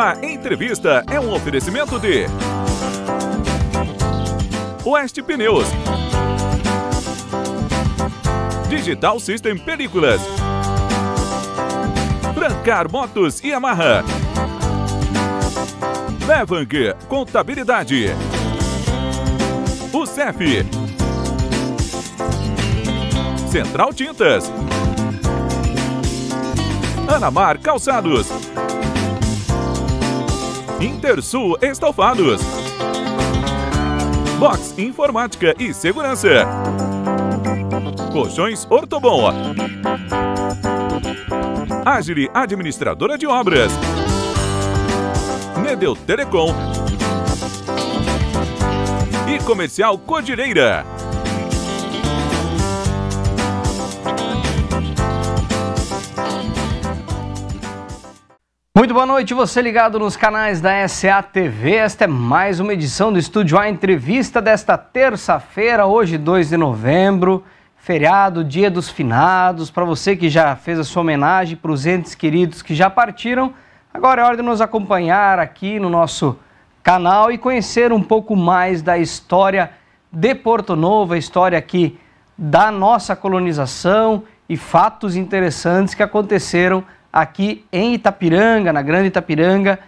Vírgula Entrevista é um oferecimento de Oeste Pneus, Digital System Películas, Brancar Motos e Amarra, Levang Contabilidade, UCEF, Central Tintas, Anamar Calçados. Intersul Estofados. Box Informática e Segurança. Colchões Ortobon. Agile Administradora de Obras. Nedel Telecom. E Comercial Codireira. Muito boa noite, você ligado nos canais da SA TV. Esta é mais uma edição do Estúdio A Entrevista desta terça-feira, hoje 2 de novembro, feriado, dia dos finados. Para você que já fez a sua homenagem, para os entes queridos que já partiram, agora é hora de nos acompanhar aqui no nosso canal e conhecer um pouco mais da história de Porto Novo, a história aqui da nossa colonização e fatos interessantes que aconteceram aqui em Itapiranga, na Grande Itapiranga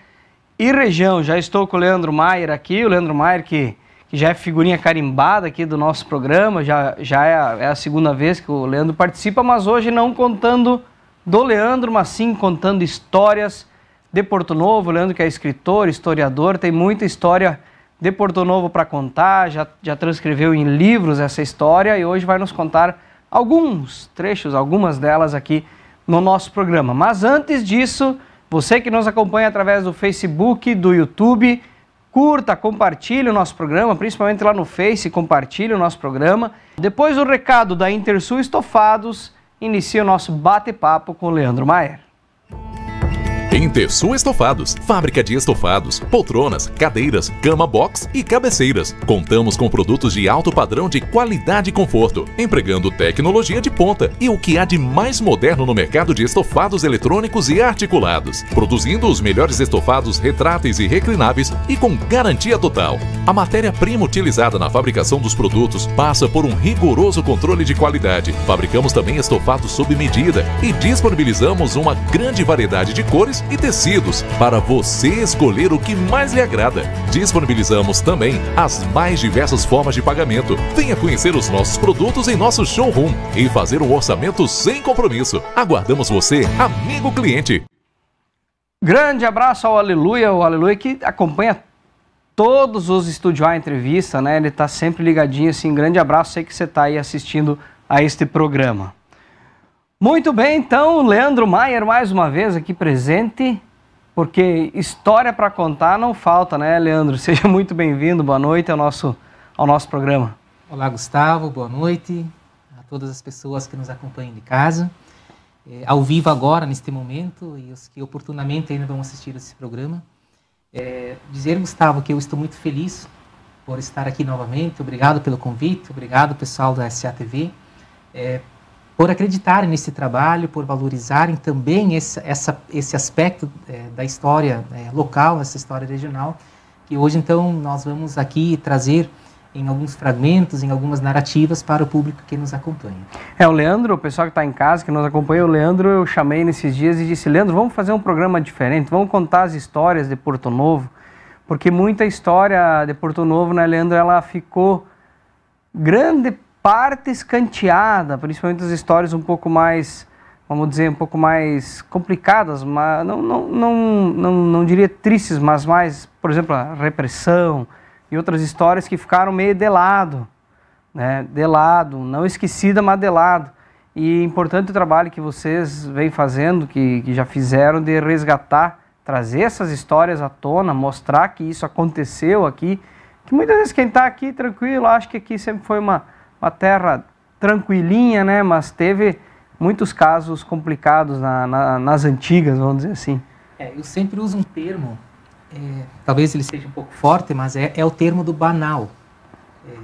e região. Já estou com o Leandro Maier aqui, o Leandro Maier que, que já é figurinha carimbada aqui do nosso programa, já, já é a, é, a, segunda vez que o Leandro participa, mas hoje não contando do Leandro, mas sim contando histórias de Porto Novo. O Leandro que é escritor, historiador, tem muita história de Porto Novo para contar, já, já transcreveu em livros essa história e hoje vai nos contar alguns trechos, algumas delas aqui no nosso programa. Mas antes disso, você que nos acompanha através do Facebook, do YouTube, curta, compartilhe o nosso programa, principalmente lá no Face, compartilhe o nosso programa. Depois do recado da Intersul Estofados, inicia o nosso bate-papo com o Leandro Maier. Intersul Estofados, fábrica de estofados, poltronas, cadeiras, cama box e cabeceiras. Contamos com produtos de alto padrão de qualidade e conforto, empregando tecnologia de ponta e o que há de mais moderno no mercado de estofados eletrônicos e articulados, produzindo os melhores estofados retráteis e reclináveis e com garantia total. A matéria-prima utilizada na fabricação dos produtos passa por um rigoroso controle de qualidade. Fabricamos também estofados sob medida e disponibilizamos uma grande variedade de cores e tecidos para você escolher o que mais lhe agrada. Disponibilizamos também as mais diversas formas de pagamento. Venha conhecer os nossos produtos em nosso showroom e fazer um orçamento sem compromisso. Aguardamos você, amigo cliente. Grande abraço ao Aleluia, o Aleluia que acompanha todos os Estúdio A Entrevista, né? Ele está sempre ligadinho, assim. Grande abraço, sei que você está aí assistindo a este programa. Muito bem, então, Leandro Maier, mais uma vez aqui presente, porque história para contar não falta, né, Leandro? Seja muito bem-vindo, boa noite ao nosso, ao nosso programa. Olá, Gustavo, boa noite a todas as pessoas que nos acompanham de casa, é, ao vivo agora, neste momento, e os que oportunamente ainda vão assistir esse programa. É, dizer, Gustavo, que eu estou muito feliz por estar aqui novamente, obrigado pelo convite, obrigado pessoal da SATV. É, por acreditarem nesse trabalho, por valorizarem também esse, essa, esse aspecto é, da história é, local, essa história regional, que hoje então nós vamos aqui trazer em alguns fragmentos, em algumas narrativas para o público que nos acompanha. É, o Leandro, o pessoal que está em casa, que nos acompanha, o Leandro, eu chamei nesses dias e disse, Leandro, vamos fazer um programa diferente, vamos contar as histórias de Porto Novo, porque muita história de Porto Novo, né, Leandro, ela ficou grande parte escanteada, principalmente as histórias um pouco mais, vamos dizer, um pouco mais complicadas, mas não, não, não, não, não diria tristes, mas mais, por exemplo, a repressão e outras histórias que ficaram meio de lado, né? de lado, não esquecida, mas de lado. E é importante o trabalho que vocês vêm fazendo, que, que já fizeram, de resgatar, trazer essas histórias à tona, mostrar que isso aconteceu aqui, que muitas vezes quem está aqui tranquilo acho que aqui sempre foi uma uma terra tranquilinha, né? Mas teve muitos casos complicados na, na, nas antigas, vamos dizer assim. É, eu sempre uso um termo, é, talvez ele seja um pouco forte, mas é, é o termo do banal. É,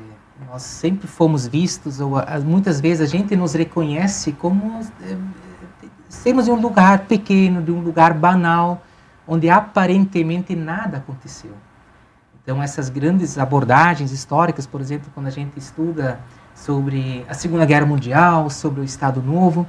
nós sempre fomos vistos, ou muitas vezes a gente nos reconhece como é, sermos de um lugar pequeno, de um lugar banal, onde aparentemente nada aconteceu. Então, essas grandes abordagens históricas, por exemplo, quando a gente estuda sobre a Segunda Guerra Mundial, sobre o Estado Novo.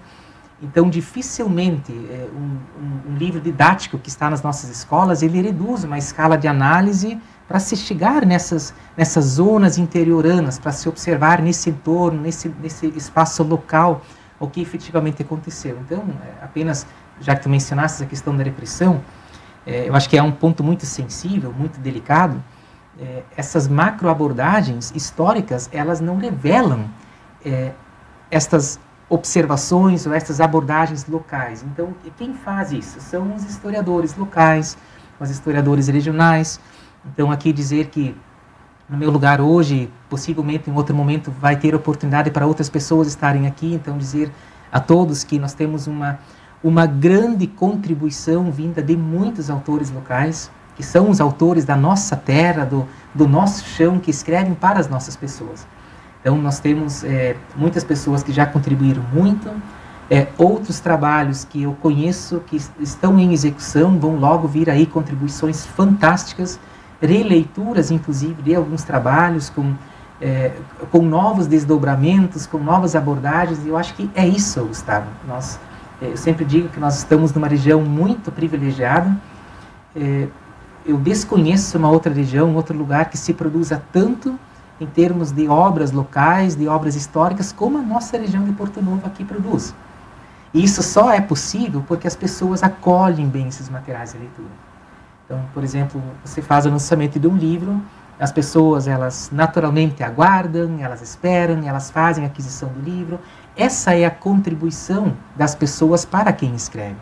Então, dificilmente é, um, um, livro didático que está nas nossas escolas, ele reduz uma escala de análise para se chegar nessas, nessas zonas interioranas, para se observar nesse entorno, nesse, nesse espaço local, o que efetivamente aconteceu. Então, é, apenas, já que tu mencionaste a questão da repressão, é, eu acho que é um ponto muito sensível, muito delicado, é, essas macroabordagens históricas, elas não revelam é, estas observações ou estas abordagens locais. Então, quem faz isso? São os historiadores locais, os historiadores regionais. Então, aqui dizer que no meu lugar hoje, possivelmente em outro momento vai ter oportunidade para outras pessoas estarem aqui, então dizer a todos que nós temos uma uma grande contribuição vinda de muitos autores locais, que são os autores da nossa terra, do, do nosso chão, que escrevem para as nossas pessoas. Então, nós temos é, muitas pessoas que já contribuíram muito, é, outros trabalhos que eu conheço que estão em execução, vão logo vir aí contribuições fantásticas, releituras, inclusive, de alguns trabalhos com, é, com novos desdobramentos, com novas abordagens, e eu acho que é isso, Gustavo. Nós, é, eu sempre digo que nós estamos numa região muito privilegiada, é, eu desconheço uma outra região, um outro lugar que se produza tanto em termos de obras locais, de obras históricas, como a nossa região de Porto Novo aqui produz. E isso só é possível porque as pessoas acolhem bem esses materiais de leitura. Então, por exemplo, você faz o lançamento de um livro, as pessoas elas naturalmente aguardam, elas esperam, elas fazem a aquisição do livro. Essa é a contribuição das pessoas para quem escreve.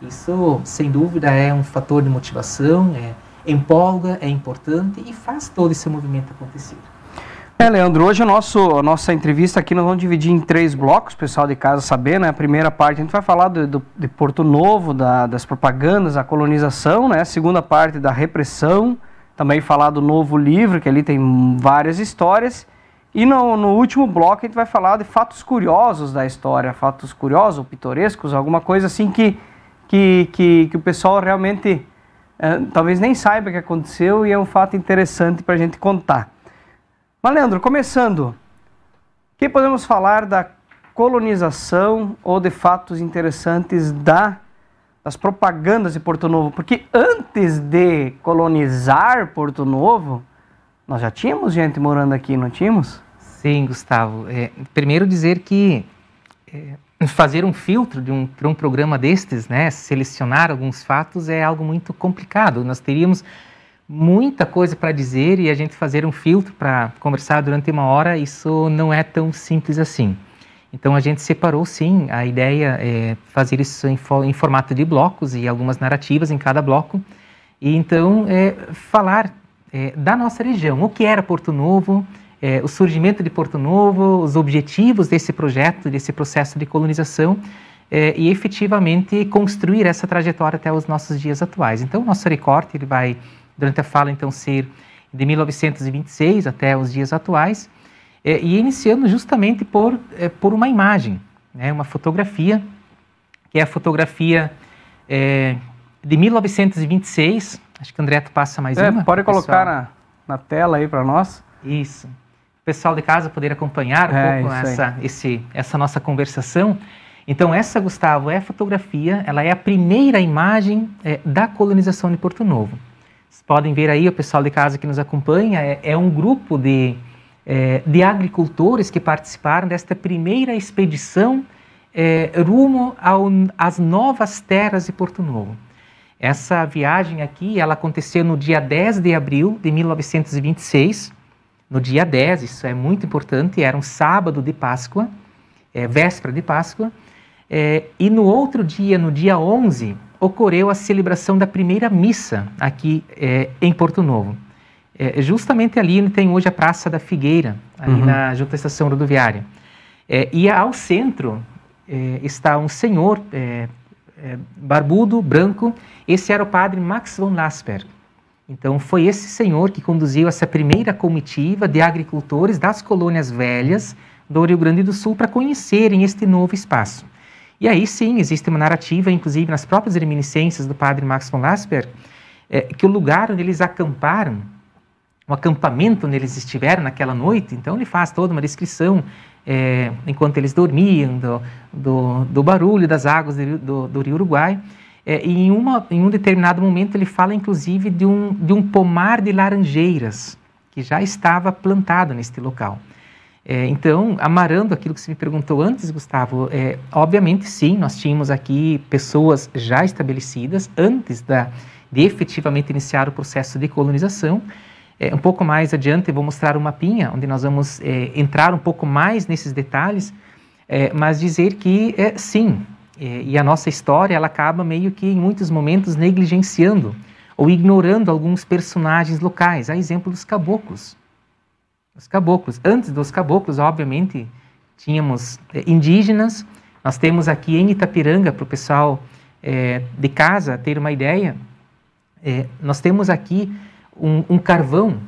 Isso, sem dúvida, é um fator de motivação, é empolga, é importante e faz todo esse movimento acontecer. É, Leandro, hoje a nossa entrevista aqui nós vamos dividir em três blocos, o pessoal de casa saber, né? A primeira parte a gente vai falar do, do de Porto Novo, da, das propagandas, a colonização, né? A segunda parte da repressão, também falar do novo livro, que ali tem várias histórias. E no, no, último bloco a gente vai falar de fatos curiosos da história, fatos curiosos, pitorescos, alguma coisa assim que, que, que, que o pessoal realmente é, talvez nem saiba o que aconteceu e é um fato interessante para a gente contar. Mas, Leandro, começando, o que podemos falar da colonização ou de fatos interessantes da, das propagandas de Porto Novo? Porque antes de colonizar Porto Novo, nós já tínhamos gente morando aqui, não tínhamos? Sim, Gustavo. É, primeiro dizer que é, fazer um filtro de um, para um programa destes, né, selecionar alguns fatos é algo muito complicado. Nós teríamos muita coisa para dizer e a gente fazer um filtro para conversar durante uma hora, isso não é tão simples assim. Então a gente separou sim, a ideia é fazer isso em, em formato de blocos e algumas narrativas em cada bloco. E então é, falar é, da nossa região, o que era Porto Novo, é, o surgimento de Porto Novo, os objetivos desse projeto, desse processo de colonização é, e efetivamente construir essa trajetória até os nossos dias atuais. Então, o nosso recorte ele vai, durante a fala, então, ser de 1926 até os dias atuais, é, e iniciando justamente por, é, por uma imagem, né, uma fotografia, que é a fotografia é, de 1926. Acho que o André, tu passa mais é, uma. Pode colocar na, na tela aí para nós. Isso o pessoal de casa poder acompanhar um é, pouco essa, esse, essa nossa conversação. Então, essa, Gustavo, é fotografia, ela é a primeira imagem é, da colonização de Porto Novo. Vocês podem ver aí, o pessoal de casa que nos acompanha, é, é um grupo de, é, de agricultores que participaram desta primeira expedição é, rumo às novas terras de Porto Novo. Essa viagem aqui, ela aconteceu no dia 10 de abril de 1926, no dia 10, isso é muito importante, era um sábado de Páscoa, é, véspera de Páscoa, é, e no outro dia, no dia 11, ocorreu a celebração da primeira missa aqui é, em Porto Novo. É, justamente ali onde tem hoje a Praça da Figueira, ali uhum. na, junto à estação rodoviária. É, e ao centro é, está um senhor é, é, barbudo, branco, esse era o padre Max von Lasper. Então, foi esse senhor que conduziu essa primeira comitiva de agricultores das colônias velhas do Rio Grande do Sul para conhecerem este novo espaço. E aí sim, existe uma narrativa, inclusive nas próprias reminiscências do padre Max von Lasper, é, que o lugar onde eles acamparam, o acampamento onde eles estiveram naquela noite, então ele faz toda uma descrição é, enquanto eles dormiam, do, do, do barulho das águas do, do, do Rio Uruguai. É, em, uma, em um determinado momento ele fala inclusive de um, de um pomar de laranjeiras que já estava plantado neste local. É, então, amarando aquilo que você me perguntou antes, Gustavo, é, obviamente sim, nós tínhamos aqui pessoas já estabelecidas antes da, de efetivamente iniciar o processo de colonização. É, um pouco mais adiante eu vou mostrar uma mapinha onde nós vamos é, entrar um pouco mais nesses detalhes, é, mas dizer que é, sim, é, e a nossa história ela acaba meio que em muitos momentos negligenciando ou ignorando alguns personagens locais, a exemplo dos caboclos. Os caboclos. Antes dos caboclos, obviamente, tínhamos é, indígenas. Nós temos aqui em Itapiranga, para o pessoal é, de casa ter uma ideia, é, nós temos aqui um, um, carvão.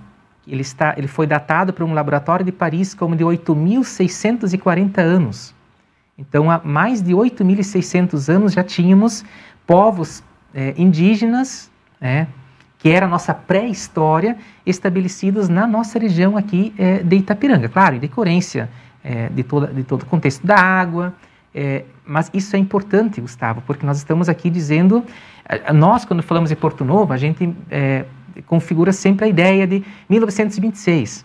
Ele, está, ele foi datado para um laboratório de Paris como de 8.640 anos. Então, há mais de 8.600 anos já tínhamos povos é, indígenas, é, que era a nossa pré-história, estabelecidos na nossa região aqui é, de Itapiranga. Claro, em decorrência é, de, toda, de todo o contexto da água, é, mas isso é importante, Gustavo, porque nós estamos aqui dizendo, nós quando falamos de Porto Novo, a gente é, configura sempre a ideia de 1926,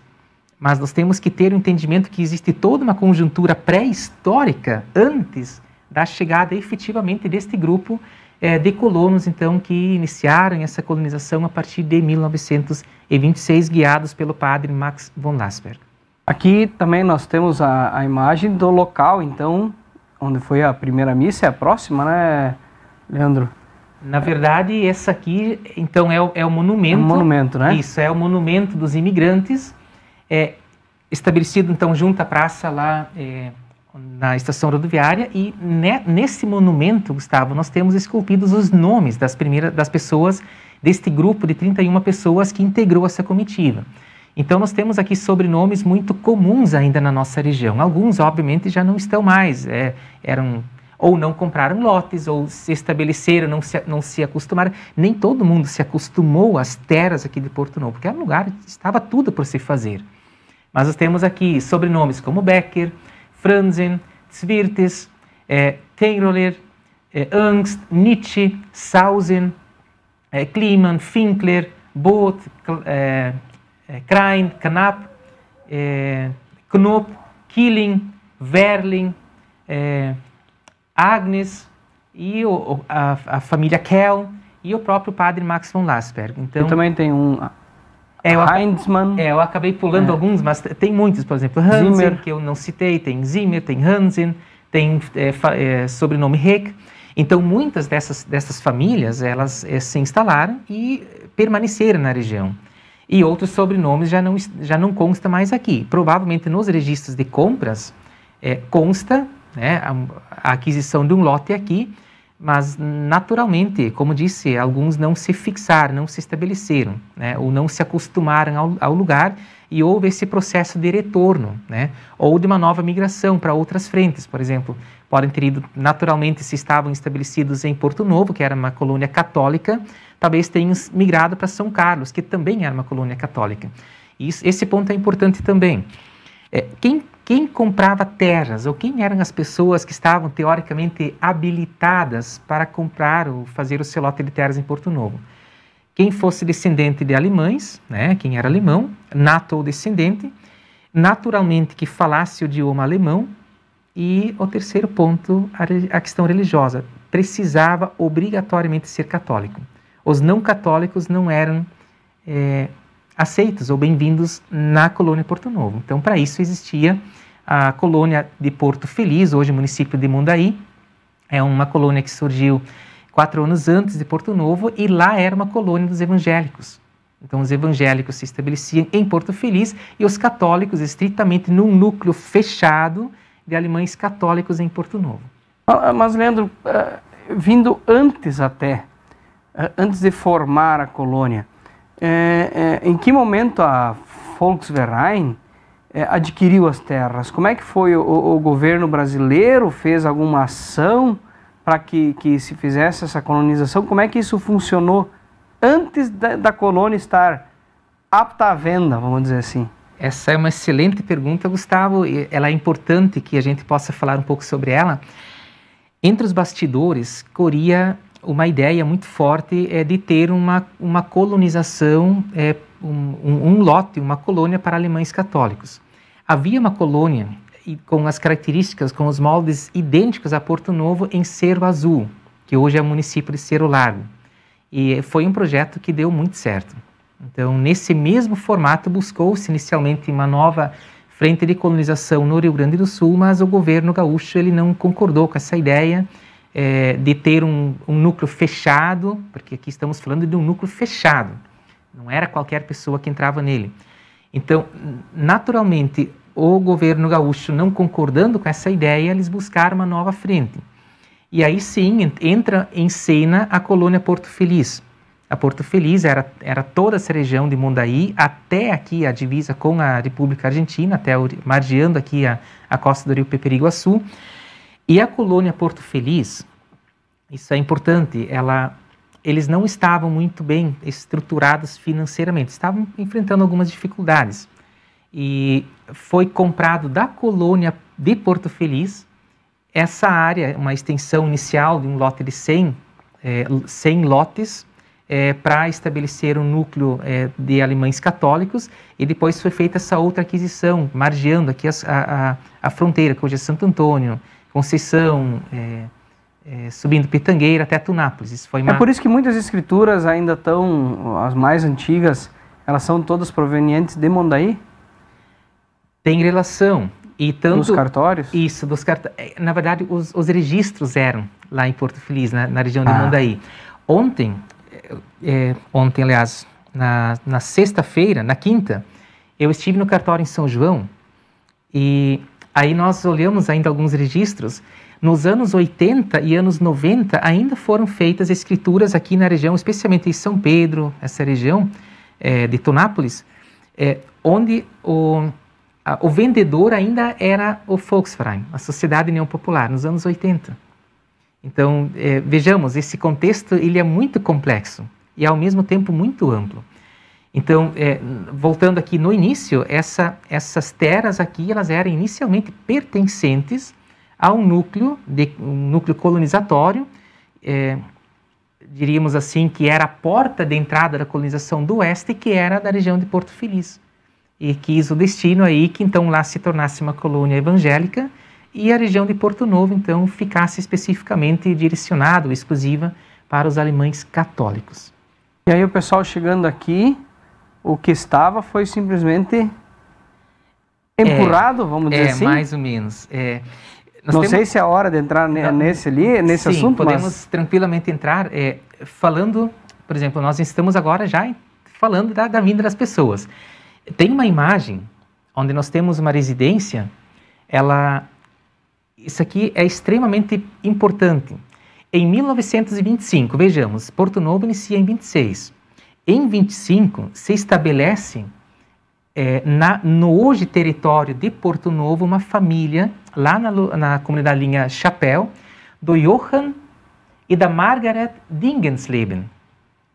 mas nós temos que ter o entendimento que existe toda uma conjuntura pré-histórica antes da chegada efetivamente deste grupo é, de colonos, então, que iniciaram essa colonização a partir de 1926, guiados pelo padre Max von Lasberg. Aqui também nós temos a, a imagem do local, então, onde foi a primeira missa, é a próxima, né, Leandro? Na verdade, essa aqui, então, é o, é o monumento. É um monumento, né? Isso, é o monumento dos imigrantes é, estabelecido, então, junto à praça lá é, na estação rodoviária e né, nesse monumento, Gustavo, nós temos esculpidos os nomes das primeiras das pessoas deste grupo de 31 pessoas que integrou essa comitiva. Então nós temos aqui sobrenomes muito comuns ainda na nossa região. Alguns, obviamente, já não estão mais. É, eram ou não compraram lotes, ou se estabeleceram, não se, não se acostumaram. Nem todo mundo se acostumou às terras aqui de Porto Novo, porque era um lugar estava tudo por se fazer. Mas nós temos aqui sobrenomes como Becker, Franzen, Zwirtes, eh, Tengroler, eh, Angst, Nietzsche, Sausen, eh, Kliman, Finkler, Both, eh, eh, Krein, Knapp, eh, Killing, Verling, Agnes e o, a, a família Kell e o próprio padre Max von Lasberg. Então, e também tem um é, eu Heinzmann. É, eu acabei pulando é. alguns, mas tem muitos, por exemplo, Hansen, Zimmer. que eu não citei, tem Zimmer, tem Hansen, tem é, é sobrenome Heck. Então, muitas dessas, dessas famílias, elas é, se instalaram e permaneceram na região. E outros sobrenomes já não, já não consta mais aqui. Provavelmente nos registros de compras é, consta né, a, a aquisição de um lote aqui, mas naturalmente, como disse, alguns não se fixaram, não se estabeleceram, né, ou não se acostumaram ao, ao, lugar e houve esse processo de retorno, né, ou de uma nova migração para outras frentes, por exemplo, podem ter ido naturalmente se estavam estabelecidos em Porto Novo, que era uma colônia católica, talvez tenham migrado para São Carlos, que também era uma colônia católica. E esse ponto é importante também. É, quem quem comprava terras ou quem eram as pessoas que estavam teoricamente habilitadas para comprar ou fazer o lote de terras em Porto Novo. Quem fosse descendente de alemães, né, quem era alemão, nato ou descendente, naturalmente que falasse o idioma alemão e o terceiro ponto, a, a questão religiosa, precisava obrigatoriamente ser católico. Os não católicos não eram é, aceitos ou bem-vindos na colônia Porto Novo. Então, para isso existia a colônia de Porto Feliz, hoje município de Mundaí. É uma colônia que surgiu quatro anos antes de Porto Novo e lá era uma colônia dos evangélicos. Então, os evangélicos se estabeleciam em Porto Feliz e os católicos estritamente num núcleo fechado de alemães católicos em Porto Novo. Ah, ah, mas, Leandro, ah, vindo antes até, antes de formar a colônia, é, é, em que momento a Volkswagen é, adquiriu as terras? Como é que foi o, o governo brasileiro? Fez alguma ação para que, que se fizesse essa colonização? Como é que isso funcionou antes da, da colônia estar apta à venda, vamos dizer assim? Essa é uma excelente pergunta, Gustavo. Ela é importante que a gente possa falar um pouco sobre ela. Entre os bastidores, Coria uma ideia muito forte é de ter uma, uma colonização, é, um, um, um, lote, uma colônia para alemães católicos. Havia uma colônia com as características, com os moldes idênticos a Porto Novo em Cerro Azul, que hoje é o município de Cerro Largo. E foi um projeto que deu muito certo. Então, nesse mesmo formato, buscou-se inicialmente uma nova frente de colonização no Rio Grande do Sul, mas o governo gaúcho ele não concordou com essa ideia é, de ter um, um, núcleo fechado, porque aqui estamos falando de um núcleo fechado, não era qualquer pessoa que entrava nele. Então, naturalmente, o governo gaúcho, não concordando com essa ideia, eles buscaram uma nova frente. E aí sim entra em cena a colônia Porto Feliz. A Porto Feliz era, era toda essa região de Mundaí, até aqui a divisa com a República Argentina, até o, margeando aqui a, a costa do rio Peperiguaçu. E a colônia Porto Feliz, isso é importante, ela, eles não estavam muito bem estruturados financeiramente, estavam enfrentando algumas dificuldades. E foi comprado da colônia de Porto Feliz essa área, uma extensão inicial de um lote de 100, é, 100 lotes, é, eh, para estabelecer um núcleo é, de alemães católicos e depois foi feita essa outra aquisição, margeando aqui a, a, a, fronteira, que hoje é Santo Antônio, Conceição, é, é, subindo Pitangueira até Tunápolis. Isso foi é uma... É por isso que muitas escrituras ainda estão, as mais antigas, elas são todas provenientes de Mondaí? Tem relação. E tanto, dos cartórios? Isso, dos cartórios. É, na verdade, os, os, registros eram lá em Porto Feliz, na, na região de ah. Mondaí. Ontem, é, é ontem, aliás, na, na sexta-feira, na quinta, eu estive no cartório em São João e Aí nós olhamos ainda alguns registros. Nos anos 80 e anos 90 ainda foram feitas escrituras aqui na região, especialmente em São Pedro, essa região é, de Tonápolis, é, onde o, a, o vendedor ainda era o Volksverein, a Sociedade União Popular, nos anos 80. Então, é, vejamos, esse contexto ele é muito complexo e ao mesmo tempo muito amplo. Então, é, voltando aqui no início, essa, essas terras aqui elas eram inicialmente pertencentes a um núcleo, de, um núcleo colonizatório, é, diríamos assim, que era a porta de entrada da colonização do oeste, que era da região de Porto Feliz. E quis o destino aí que então lá se tornasse uma colônia evangélica e a região de Porto Novo então ficasse especificamente direcionada, exclusiva, para os alemães católicos. E aí o pessoal chegando aqui, o que estava foi simplesmente é, empurrado, é, vamos dizer é, assim? É, mais ou menos. É, não temos... sei se é a hora de entrar não, nesse ali, nesse sim, assunto, podemos mas... tranquilamente entrar é, falando, por exemplo, nós estamos agora já falando da, da vinda das pessoas. Tem uma imagem onde nós temos uma residência, ela... Isso aqui é extremamente importante. Em 1925, vejamos, Porto Novo inicia em 26. Em 25 se estabelece é, na, no hoje território de Porto Novo uma família lá na, na comunidade linha Chapéu do Johann e da Margaret Dingensleben.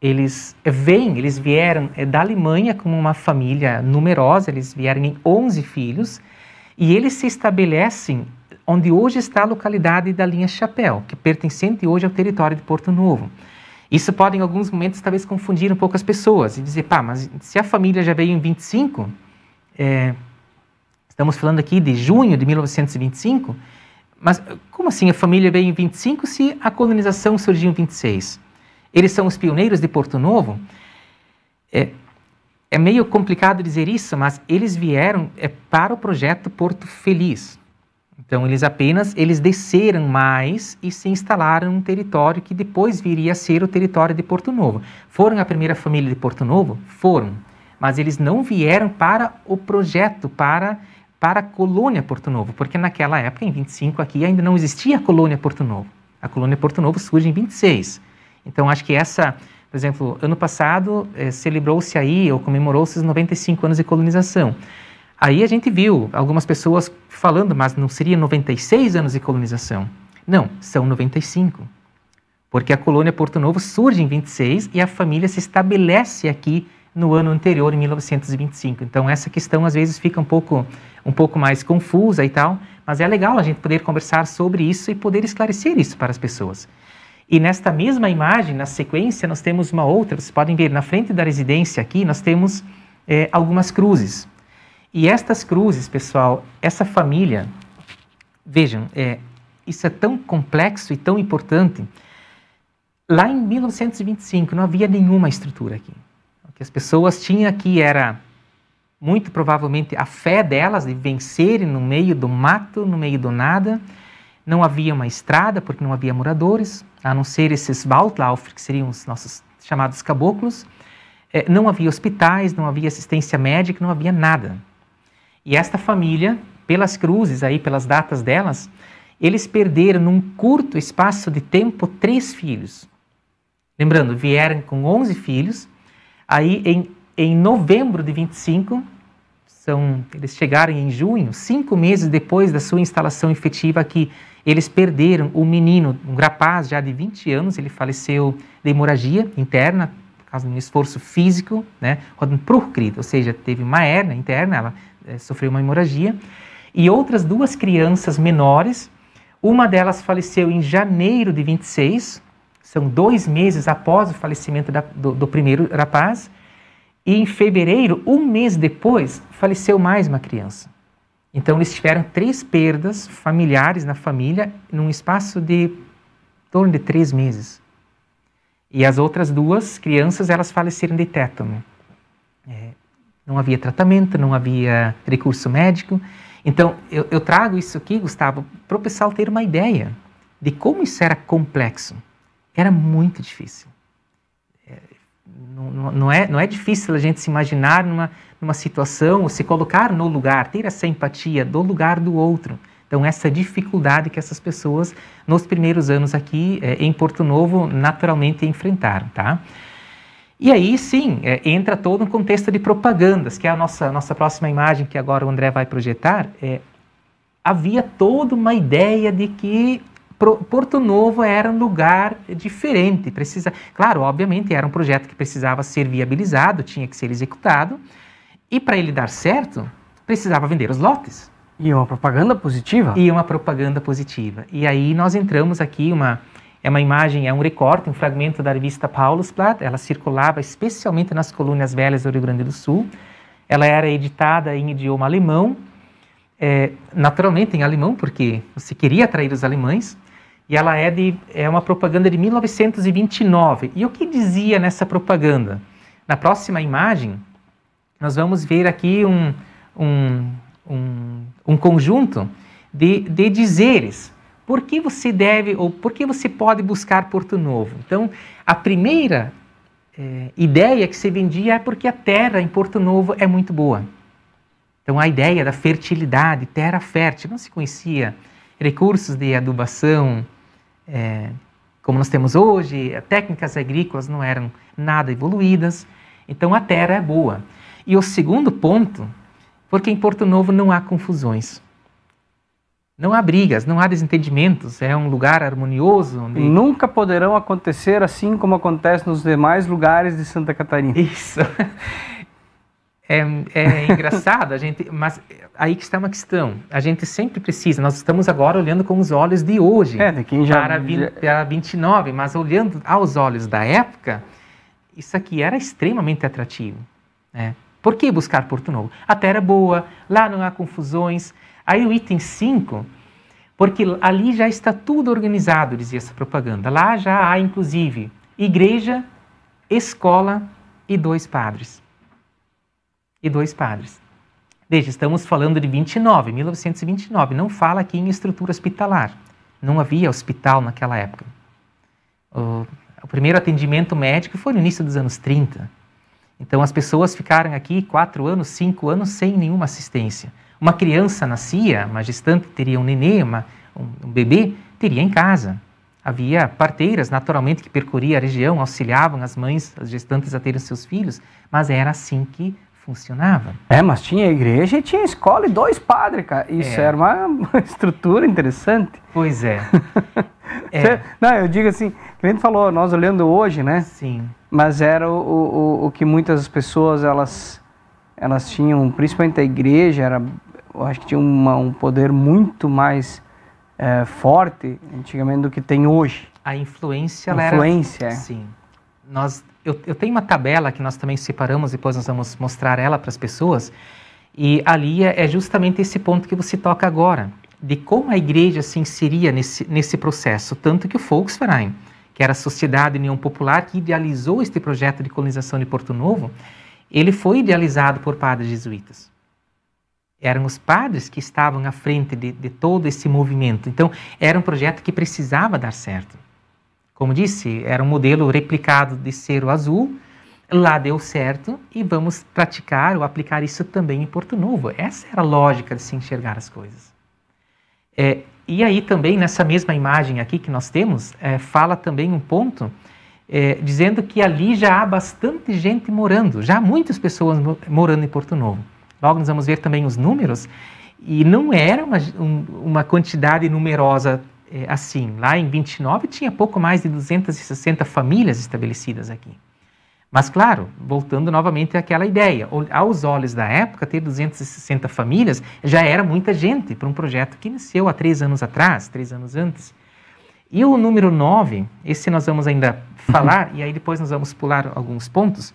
Eles vêm, eles vieram é, da Alemanha como uma família numerosa, eles vieram em 11 filhos e eles se estabelecem onde hoje está a localidade da linha Chapéu, que pertencente hoje ao território de Porto Novo. Isso pode, em alguns momentos, talvez confundir um pouco as pessoas e dizer, pá, mas se a família já veio em 25, é, estamos falando aqui de junho de 1925, mas como assim a família veio em 25 se a colonização surgiu em 26? Eles são os pioneiros de Porto Novo? É, é meio complicado dizer isso, mas eles vieram é, para o projeto Porto Feliz, então eles apenas eles desceram mais e se instalaram um território que depois viria a ser o território de Porto Novo. Foram a primeira família de Porto Novo? Foram, mas eles não vieram para o projeto para para a colônia Porto Novo, porque naquela época em 25 aqui ainda não existia a colônia Porto Novo. A colônia Porto Novo surge em 26. Então acho que essa, por exemplo, ano passado eh, celebrou-se aí ou comemorou-se os 95 anos de colonização. Aí a gente viu algumas pessoas falando, mas não seria 96 anos de colonização? Não, são 95. Porque a colônia Porto Novo surge em 26 e a família se estabelece aqui no ano anterior, em 1925. Então essa questão às vezes fica um pouco, um pouco mais confusa e tal, mas é legal a gente poder conversar sobre isso e poder esclarecer isso para as pessoas. E nesta mesma imagem, na sequência, nós temos uma outra. Vocês podem ver na frente da residência aqui, nós temos é, algumas cruzes. E estas cruzes, pessoal, essa família, vejam, é, isso é tão complexo e tão importante. Lá em 1925 não havia nenhuma estrutura aqui. O que as pessoas tinham aqui era muito provavelmente a fé delas de vencerem no meio do mato, no meio do nada. Não havia uma estrada porque não havia moradores, a não ser esses Waldlauf, que seriam os nossos chamados caboclos. É, não havia hospitais, não havia assistência médica, não havia nada. E esta família, pelas cruzes aí, pelas datas delas, eles perderam num curto espaço de tempo três filhos. Lembrando, vieram com 11 filhos. Aí em, em novembro de 25, são, eles chegaram em junho, cinco meses depois da sua instalação efetiva aqui, eles perderam um menino, um rapaz já de 20 anos, ele faleceu de hemorragia interna, por causa de um esforço físico, né? Rodando ou seja, teve uma hernia interna, ela é, sofreu uma hemorragia, e outras duas crianças menores, uma delas faleceu em janeiro de 26, são dois meses após o falecimento da, do, do primeiro rapaz, e em fevereiro, um mês depois, faleceu mais uma criança. Então, eles tiveram três perdas familiares na família num espaço de torno de três meses. E as outras duas crianças, elas faleceram de tétano. É, não havia tratamento, não havia recurso médico. Então, eu, eu trago isso aqui, Gustavo, para o pessoal ter uma ideia de como isso era complexo. Era muito difícil. É, não, não, é, não é difícil a gente se imaginar numa, numa situação, se colocar no lugar, ter essa empatia do lugar do outro. Então, essa dificuldade que essas pessoas, nos primeiros anos aqui é, em Porto Novo, naturalmente enfrentaram, tá? E aí sim, é, entra todo um contexto de propagandas, que é a nossa, nossa próxima imagem que agora o André vai projetar. É, havia toda uma ideia de que Porto Novo era um lugar diferente, precisa, claro, obviamente era um projeto que precisava ser viabilizado, tinha que ser executado, e para ele dar certo, precisava vender os lotes. E uma propaganda positiva? E uma propaganda positiva. E aí nós entramos aqui uma é uma imagem, é um recorte, um fragmento da revista Paulusblatt. Ela circulava especialmente nas colônias velhas do Rio Grande do Sul. Ela era editada em idioma alemão, é, naturalmente em alemão, porque você queria atrair os alemães. E ela é, de, é uma propaganda de 1929. E o que dizia nessa propaganda? Na próxima imagem, nós vamos ver aqui um, um, um, um conjunto de, de dizeres por que você deve ou por que você pode buscar Porto Novo? Então, a primeira é, ideia que se vendia é porque a terra em Porto Novo é muito boa. Então, a ideia da fertilidade, terra fértil, não se conhecia recursos de adubação é, como nós temos hoje, técnicas agrícolas não eram nada evoluídas, então a terra é boa. E o segundo ponto, porque em Porto Novo não há confusões. Não há brigas, não há desentendimentos, é um lugar harmonioso. Onde... Nunca poderão acontecer assim como acontece nos demais lugares de Santa Catarina. Isso. É, é engraçado, a gente, mas aí que está uma questão. A gente sempre precisa, nós estamos agora olhando com os olhos de hoje, é, de quem já, para, 20, para 29, mas olhando aos olhos da época, isso aqui era extremamente atrativo. Né? Por que buscar Porto Novo? A terra é boa, lá não há confusões, Aí o item 5, porque ali já está tudo organizado, dizia essa propaganda. Lá já há, inclusive, igreja, escola e dois padres. E dois padres. Veja, estamos falando de 29, 1929. Não fala aqui em estrutura hospitalar. Não havia hospital naquela época. O, o primeiro atendimento médico foi no início dos anos 30. Então as pessoas ficaram aqui quatro anos, cinco anos sem nenhuma assistência. Uma criança nascia, uma gestante teria um nenê, uma, um, um bebê, teria em casa. Havia parteiras, naturalmente, que percorriam a região, auxiliavam as mães, as gestantes a terem seus filhos, mas era assim que funcionava. É, mas tinha igreja e tinha escola e dois padres, cara. Isso é. era uma, uma, estrutura interessante. Pois é. é. Não, eu digo assim, que gente falou, nós olhando hoje, né? Sim. Mas era o, o, o que muitas pessoas, elas, elas tinham, principalmente a igreja, era eu acho que tinha uma, um poder muito mais é, forte antigamente do que tem hoje. A influência, a influência. Era... É. Sim. Nós, eu, eu tenho uma tabela que nós também separamos, depois nós vamos mostrar ela para as pessoas, e ali é, é justamente esse ponto que você toca agora, de como a igreja se inseria nesse, nesse processo, tanto que o Volksverein, que era a Sociedade União Popular, que idealizou este projeto de colonização de Porto Novo, ele foi idealizado por padres jesuítas eram os padres que estavam à frente de, de, todo esse movimento. Então, era um projeto que precisava dar certo. Como disse, era um modelo replicado de Cero Azul, lá deu certo e vamos praticar ou aplicar isso também em Porto Novo. Essa era a lógica de se enxergar as coisas. É, e aí também, nessa mesma imagem aqui que nós temos, é, fala também um ponto é, dizendo que ali já há bastante gente morando, já há muitas pessoas morando em Porto Novo logo nós vamos ver também os números, e não era uma, um, uma quantidade numerosa é, assim. Lá em 29 tinha pouco mais de 260 famílias estabelecidas aqui. Mas, claro, voltando novamente àquela ideia, aos olhos da época, ter 260 famílias já era muita gente para um projeto que nasceu há três anos atrás, três anos antes. E o número 9, esse nós vamos ainda falar, e aí depois nós vamos pular alguns pontos.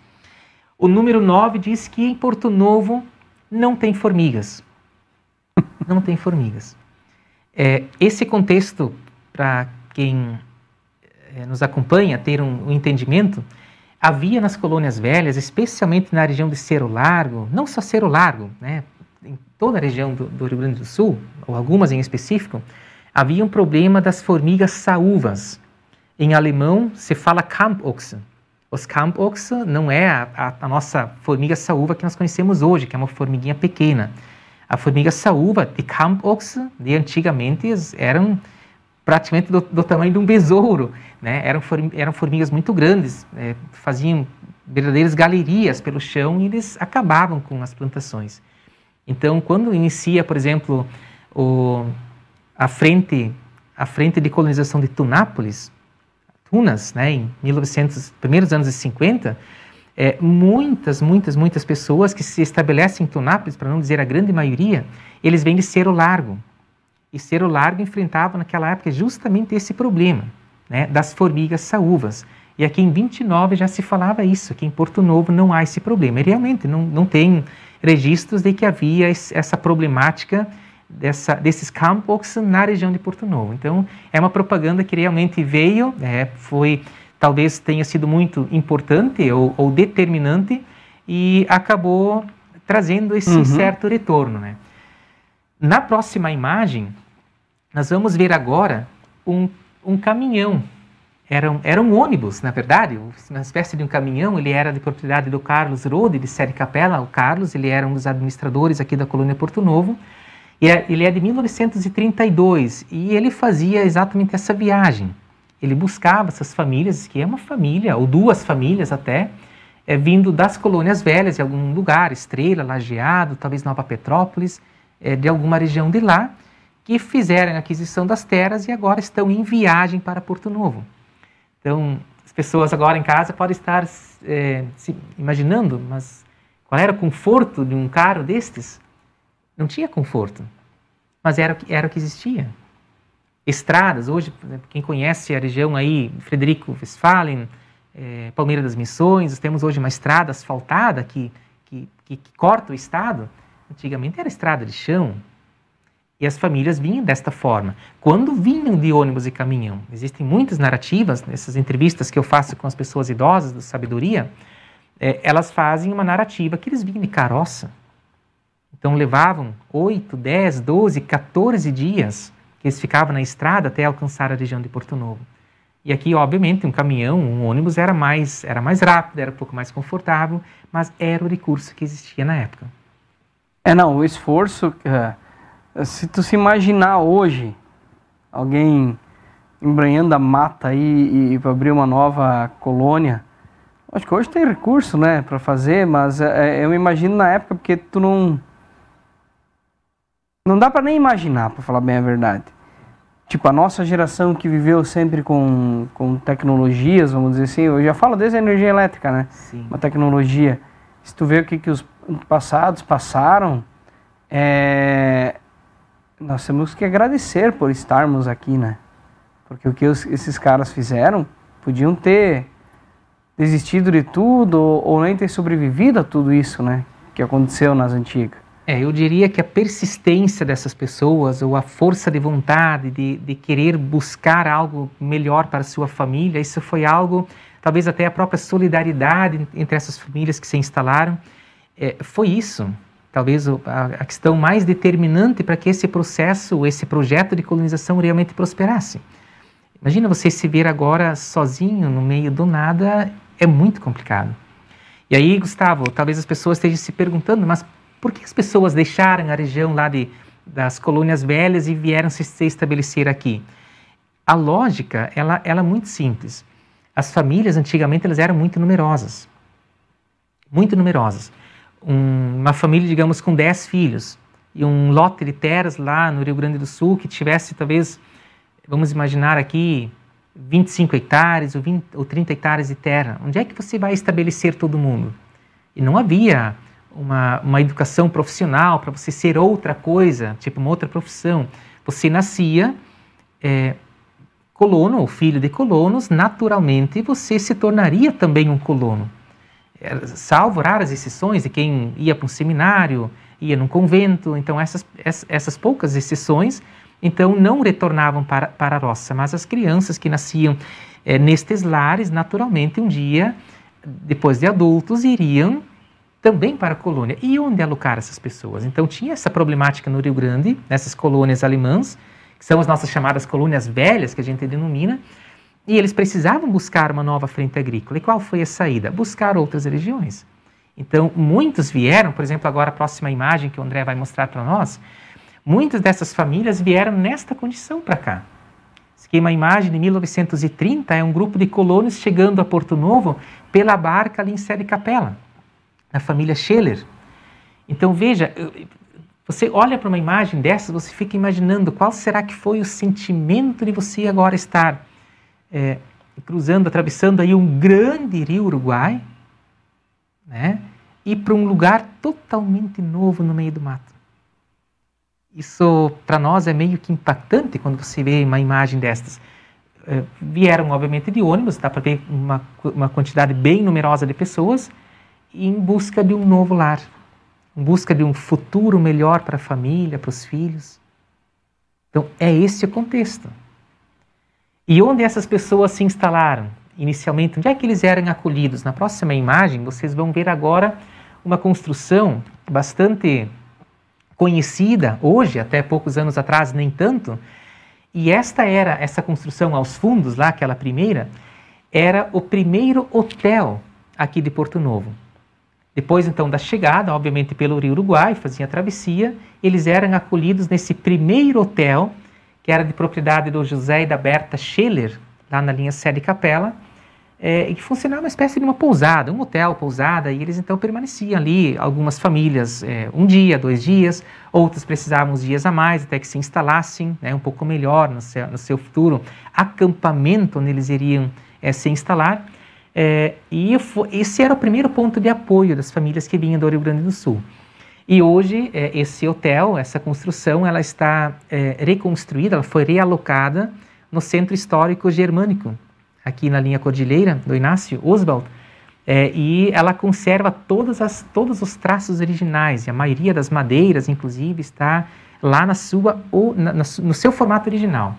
O número 9 diz que em Porto Novo não tem formigas. não tem formigas. É, esse contexto, para quem é, nos acompanha ter um, um, entendimento, havia nas colônias velhas, especialmente na região de Cerro Largo, não só Cerro Largo, né, em toda a região do, do Rio Grande do Sul, ou algumas em específico, havia um problema das formigas saúvas. Em alemão se fala Kampochsen, os campox não é a, a, a nossa formiga saúva que nós conhecemos hoje, que é uma formiguinha pequena. A formiga saúva de campox, de antigamente, eram praticamente do, do tamanho de um besouro. Né? Eram, eram formigas muito grandes, é, faziam verdadeiras galerias pelo chão e eles acabavam com as plantações. Então, quando inicia, por exemplo, o, a frente a frente de colonização de Tunápolis, Tunas, né, em 1900, primeiros anos de 50, é, muitas, muitas, muitas pessoas que se estabelecem em Tunápolis, para não dizer a grande maioria, eles vêm de Cerro Largo. E Cerro Largo enfrentava naquela época justamente esse problema né, das formigas saúvas. E aqui em 29 já se falava isso, que em Porto Novo não há esse problema. E realmente não, não tem registros de que havia essa problemática dessa, desses campos na região de Porto Novo. Então, é uma propaganda que realmente veio, é, foi talvez tenha sido muito importante ou, ou determinante e acabou trazendo esse uhum. certo retorno. Né? Na próxima imagem, nós vamos ver agora um, um caminhão. Era um, era um ônibus, na verdade, uma espécie de um caminhão. Ele era de propriedade do Carlos Rode, de Série Capela. O Carlos, ele era um dos administradores aqui da colônia Porto Novo. É, ele é de 1932 e ele fazia exatamente essa viagem. Ele buscava essas famílias, que é uma família, ou duas famílias até, é, vindo das colônias velhas, de algum lugar, Estrela, Lajeado, talvez Nova Petrópolis, é, de alguma região de lá, que fizeram a aquisição das terras e agora estão em viagem para Porto Novo. Então, as pessoas agora em casa podem estar é, se imaginando, mas qual era o conforto de um carro destes? Não tinha conforto, mas era, era o que existia. Estradas, hoje, quem conhece a região aí, Frederico Westphalen, é, Palmeira das Missões, temos hoje uma estrada asfaltada que, que, que, que corta o estado. Antigamente era estrada de chão, e as famílias vinham desta forma. Quando vinham de ônibus e caminhão, existem muitas narrativas nessas entrevistas que eu faço com as pessoas idosas do Sabedoria, é, elas fazem uma narrativa que eles vinham de caroça. Então levavam 8, 10, 12, 14 dias que eles ficavam na estrada até alcançar a região de Porto Novo. E aqui, obviamente, um caminhão, um ônibus era mais, era mais rápido, era um pouco mais confortável, mas era o recurso que existia na época. É, não, o esforço, eh, se tu se imaginar hoje, alguém embranhando a mata aí e, para abrir uma nova colônia, acho que hoje tem recurso, né, para fazer, mas eh, eh, eu imagino na época, porque tu não não dá para nem imaginar, para falar bem a verdade. Tipo, a nossa geração que viveu sempre com, com tecnologias, vamos dizer assim, eu já falo desde a energia elétrica, né? Sim. Uma tecnologia. Se tu vê o que, que os passados passaram, é... nós temos que agradecer por estarmos aqui, né? Porque o que os, esses caras fizeram, podiam ter desistido de tudo ou, ou nem ter sobrevivido a tudo isso, né? Que aconteceu nas antigas. É, eu diria que a persistência dessas pessoas ou a força de vontade de, de querer buscar algo melhor para sua família, isso foi algo, talvez até a própria solidariedade entre essas famílias que se instalaram, é, foi isso. Talvez a, a questão mais determinante para que esse processo, esse projeto de colonização realmente prosperasse. Imagina você se ver agora sozinho, no meio do nada, é muito complicado. E aí, Gustavo, talvez as pessoas estejam se perguntando, mas por que as pessoas deixaram a região lá de, das colônias velhas e vieram se, se estabelecer aqui? A lógica ela, ela é muito simples. As famílias antigamente elas eram muito numerosas. Muito numerosas. Um, uma família, digamos, com 10 filhos e um lote de terras lá no Rio Grande do Sul que tivesse talvez, vamos imaginar aqui, 25 hectares ou, 20, ou 30 hectares de terra. Onde é que você vai estabelecer todo mundo? E não havia uma, uma educação profissional para você ser outra coisa, tipo uma outra profissão. Você nascia é, colono ou filho de colonos, naturalmente você se tornaria também um colono. É, salvo raras exceções de quem ia para um seminário, ia num convento, então essas, essas poucas exceções, então não retornavam para, para a roça, mas as crianças que nasciam é, nestes lares, naturalmente um dia, depois de adultos, iriam também para a colônia. E onde alocar essas pessoas? Então tinha essa problemática no Rio Grande, nessas colônias alemãs, que são as nossas chamadas colônias velhas, que a gente denomina, e eles precisavam buscar uma nova frente agrícola. E qual foi a saída? Buscar outras regiões. Então, muitos vieram, por exemplo, agora a próxima imagem que o André vai mostrar para nós, muitas dessas famílias vieram nesta condição para cá. Esquema aqui é uma imagem de 1930, é um grupo de colonos chegando a Porto Novo pela barca ali em Sede Capela na família Scheller. Então veja, você olha para uma imagem dessa, você fica imaginando qual será que foi o sentimento de você agora estar é, cruzando, atravessando aí um grande rio Uruguai, né? E para um lugar totalmente novo no meio do mato. Isso para nós é meio que impactante quando você vê uma imagem destas. É, vieram, obviamente, de ônibus, dá para ver uma, uma quantidade bem numerosa de pessoas em busca de um novo lar, em busca de um futuro melhor para a família, para os filhos. Então, é esse o contexto. E onde essas pessoas se instalaram? Inicialmente, onde é que eles eram acolhidos? Na próxima imagem, vocês vão ver agora uma construção bastante conhecida hoje, até poucos anos atrás, nem tanto. E esta era, essa construção aos fundos, lá, aquela primeira, era o primeiro hotel aqui de Porto Novo. Depois, então, da chegada, obviamente pelo Rio Uruguai, faziam a travessia, eles eram acolhidos nesse primeiro hotel, que era de propriedade do José e da Berta Scheller, lá na linha Sede Capela, é, e que funcionava uma espécie de uma pousada, um hotel, pousada, e eles então permaneciam ali, algumas famílias, é, um dia, dois dias, outras precisavam uns dias a mais até que se instalassem né, um pouco melhor no seu, no seu futuro acampamento onde eles iriam é, se instalar. É, e esse era o primeiro ponto de apoio das famílias que vinham do Rio Grande do Sul. E hoje, é, esse hotel, essa construção, ela está é, reconstruída, ela foi realocada no Centro Histórico Germânico, aqui na linha Cordilheira, do Inácio Oswald. É, e ela conserva todas as, todos os traços originais, e a maioria das madeiras, inclusive, está lá na sua, ou, na, no seu formato original.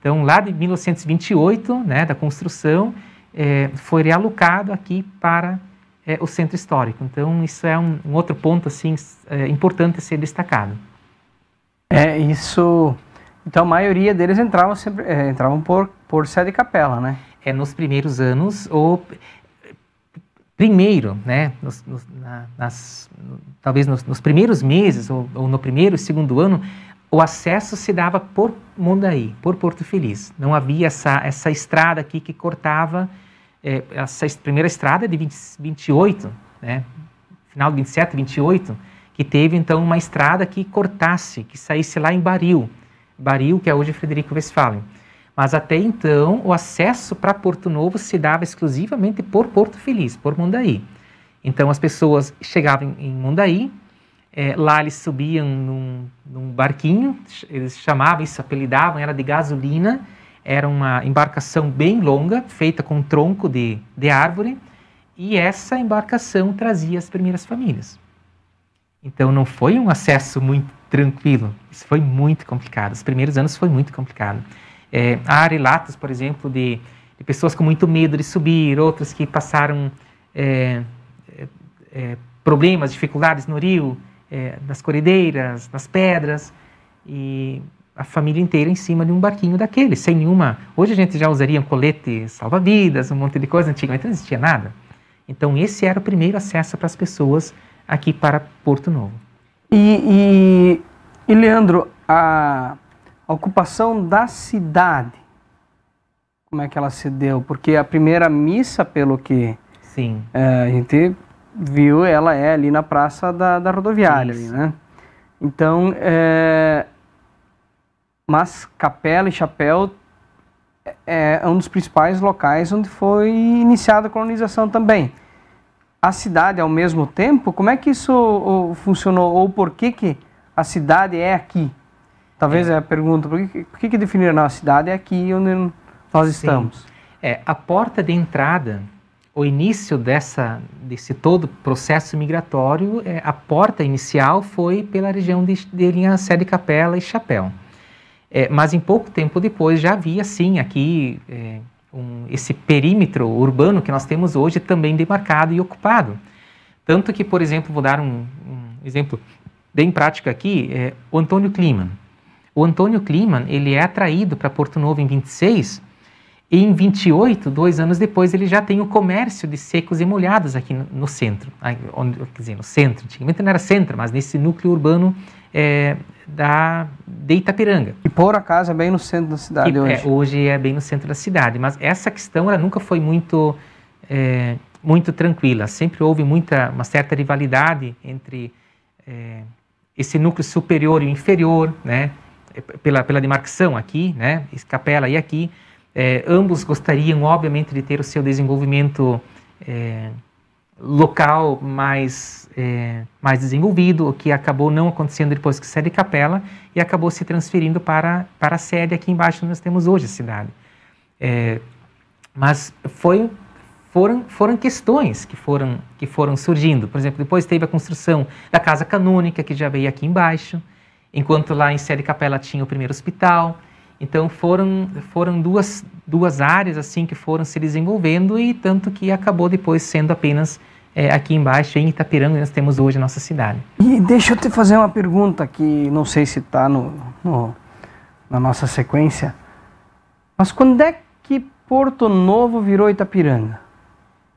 Então, lá de 1928, né, da construção, é, foi realocado aqui para é, o centro histórico. Então, isso é um, um outro ponto assim é, importante a ser destacado. É isso. Então, a maioria deles entravam sempre, é, entravam por por sede capela, né? É nos primeiros anos ou primeiro, né? Nos, nos, na, nas, talvez nos, nos, primeiros meses ou, ou no primeiro, segundo ano, o acesso se dava por Mundaí, por Porto Feliz. Não havia essa, essa estrada aqui que cortava é, essa primeira estrada é de 20, 28, né, final de 27, 28, que teve então uma estrada que cortasse, que saísse lá em Baril, Baril que é hoje Frederico Westphalen. Mas até então o acesso para Porto Novo se dava exclusivamente por Porto Feliz, por Mundaí. Então as pessoas chegavam em Mundaí, é, lá eles subiam num, num, barquinho, eles chamavam, isso apelidavam, era de gasolina, era uma embarcação bem longa, feita com tronco de, de árvore, e essa embarcação trazia as primeiras famílias. Então não foi um acesso muito tranquilo, isso foi muito complicado. Os primeiros anos foi muito complicado. É, há relatos, por exemplo, de, de, pessoas com muito medo de subir, outras que passaram é, é, é problemas, dificuldades no rio, é, nas coredeiras, nas pedras. E a família inteira em cima de um barquinho daquele, sem nenhuma. Hoje a gente já usaria um colete salva-vidas, um monte de coisa, antigamente não existia nada. Então, esse era o primeiro acesso para as pessoas aqui para Porto Novo. E, e, e Leandro, a ocupação da cidade, como é que ela se deu? Porque a primeira missa, pelo que Sim. É, a gente viu, ela é ali na Praça da, da Rodoviária, ali, né? Então, é, mas Capela e Chapéu é, é um dos principais locais onde foi iniciada a colonização também. A cidade ao mesmo tempo, como é que isso funcionou ou por que, que a cidade é aqui? Talvez é, é a pergunta, por que, por que, que definiram a cidade é aqui onde nós estamos? É, a porta de entrada, o início dessa, desse todo processo migratório, é, a porta inicial foi pela região de, de Linha Sede Capela e Chapéu. É, mas em pouco tempo depois já havia sim aqui é, um, esse perímetro urbano que nós temos hoje também demarcado e ocupado. Tanto que, por exemplo, vou dar um, um exemplo bem prático aqui, é, o Antônio Kliman. O Antônio Kliman, ele é atraído para Porto Novo em 26 e em 28, dois anos depois, ele já tem o comércio de secos e molhados aqui no, no centro. Aí, onde, quer dizer, no centro, antigamente não era centro, mas nesse núcleo urbano é, da, de Itapiranga. E por acaso é bem no centro da cidade é, hoje. É, hoje é bem no centro da cidade, mas essa questão ela nunca foi muito, é, muito tranquila. Sempre houve muita, uma certa rivalidade entre é, esse núcleo superior e inferior, né? É, pela, pela demarcação aqui, né? Escapela e aqui. É, ambos gostariam, obviamente, de ter o seu desenvolvimento local mais, é, mais desenvolvido, o que acabou não acontecendo depois que sede Capela e acabou se transferindo para, para a sede aqui embaixo onde nós temos hoje a cidade. É, mas foi, foram, foram questões que foram, que foram surgindo. Por exemplo, depois teve a construção da Casa Canônica, que já veio aqui embaixo, enquanto lá em Sede Capela tinha o primeiro hospital, então foram foram duas duas áreas assim que foram se desenvolvendo e tanto que acabou depois sendo apenas é, aqui embaixo em Itapiranga nós temos hoje a nossa cidade. E deixa eu te fazer uma pergunta que não sei se está no, no, na nossa sequência, mas quando é que Porto Novo virou Itapiranga?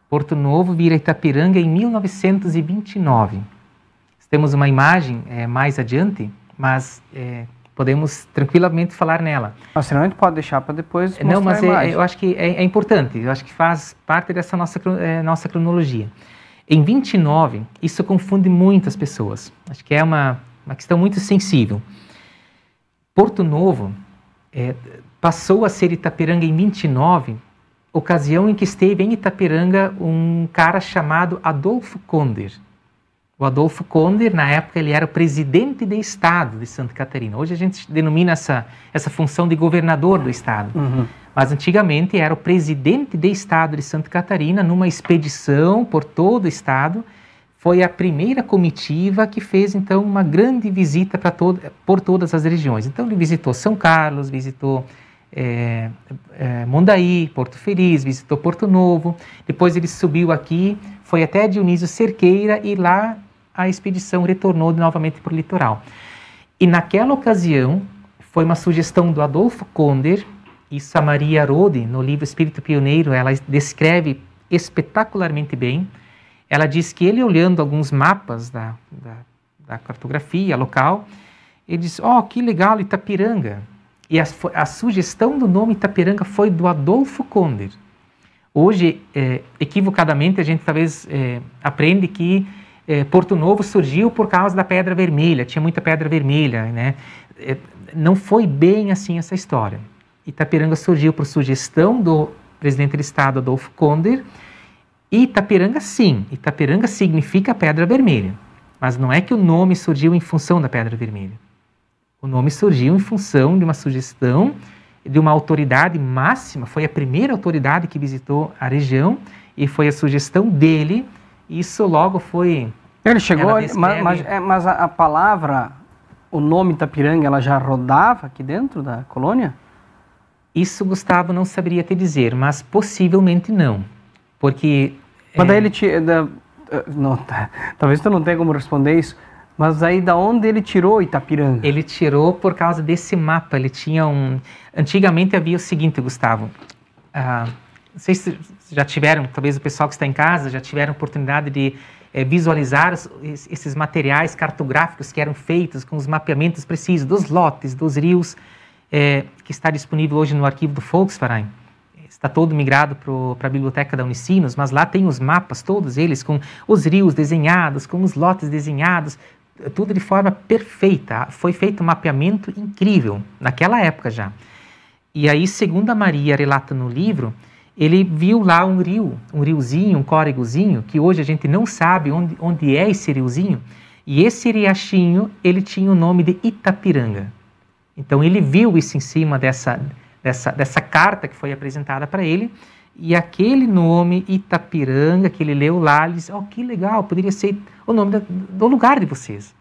Porto Novo vira Itapiranga em 1929. Temos uma imagem é, mais adiante, mas é, podemos tranquilamente falar nela. Mas senão a gente pode deixar para depois Não, mas é, eu acho que é, é, importante, eu acho que faz parte dessa nossa, é, nossa cronologia. Em 29, isso confunde muitas pessoas, acho que é uma, uma questão muito sensível. Porto Novo eh, passou a ser Itaperanga em 29, ocasião em que esteve em Itaperanga um cara chamado Adolfo Konder. O Adolfo Konder, na época, ele era o presidente de Estado de Santa Catarina. Hoje a gente denomina essa, essa função de governador do Estado. Uhum. Mas antigamente era o presidente de Estado de Santa Catarina, numa expedição por todo o Estado. Foi a primeira comitiva que fez, então, uma grande visita para to por todas as regiões. Então, ele visitou São Carlos, visitou é, é, Mondaí, Porto Feliz, visitou Porto Novo. Depois ele subiu aqui, foi até Dionísio Cerqueira e lá a expedição retornou novamente para o litoral. E naquela ocasião, foi uma sugestão do Adolfo Konder, isso a Maria Rode, no livro Espírito Pioneiro, ela descreve espetacularmente bem. Ela diz que ele, olhando alguns mapas da, da, da cartografia local, ele diz: Oh, que legal, Itapiranga. E a, a, sugestão do nome Itapiranga foi do Adolfo Konder. Hoje, é, equivocadamente, a gente talvez é, aprende que é, Porto Novo surgiu por causa da Pedra Vermelha, tinha muita Pedra Vermelha, né? É, não foi bem assim essa história. Itapiranga surgiu por sugestão do presidente do Estado, Adolfo Konder, e Itapiranga sim, Itapiranga significa Pedra Vermelha, mas não é que o nome surgiu em função da Pedra Vermelha. O nome surgiu em função de uma sugestão de uma autoridade máxima, foi a primeira autoridade que visitou a região e foi a sugestão dele isso logo foi. Ele chegou, mas, mas, é, mas a, a, palavra, o nome Itapiranga, ela já rodava aqui dentro da colônia? Isso Gustavo não saberia te dizer, mas possivelmente não, porque. É, mas é... daí ele te, da, não, tá, talvez tu não tenha como responder isso, mas aí da onde ele tirou Itapiranga? Ele tirou por causa desse mapa. Ele tinha um. Antigamente havia o seguinte, Gustavo. Ah, não sei se já tiveram, talvez o pessoal que está em casa, já tiveram oportunidade de é, visualizar os, esses materiais cartográficos que eram feitos com os mapeamentos precisos dos lotes, dos rios, é, que está disponível hoje no arquivo do Volkswagen. Está todo migrado para a biblioteca da Unicinos, mas lá tem os mapas, todos eles, com os rios desenhados, com os lotes desenhados, tudo de forma perfeita. Foi feito um mapeamento incrível, naquela época já. E aí, segundo a Maria relata no livro, ele viu lá um rio, um riozinho, um córregozinho, que hoje a gente não sabe onde, onde é esse riozinho, e esse riachinho, ele tinha o nome de Itapiranga. Então ele viu isso em cima dessa, dessa, dessa carta que foi apresentada para ele, e aquele nome, Itapiranga, que ele leu lá, ele disse, oh, que legal, poderia ser o nome da, do lugar de vocês.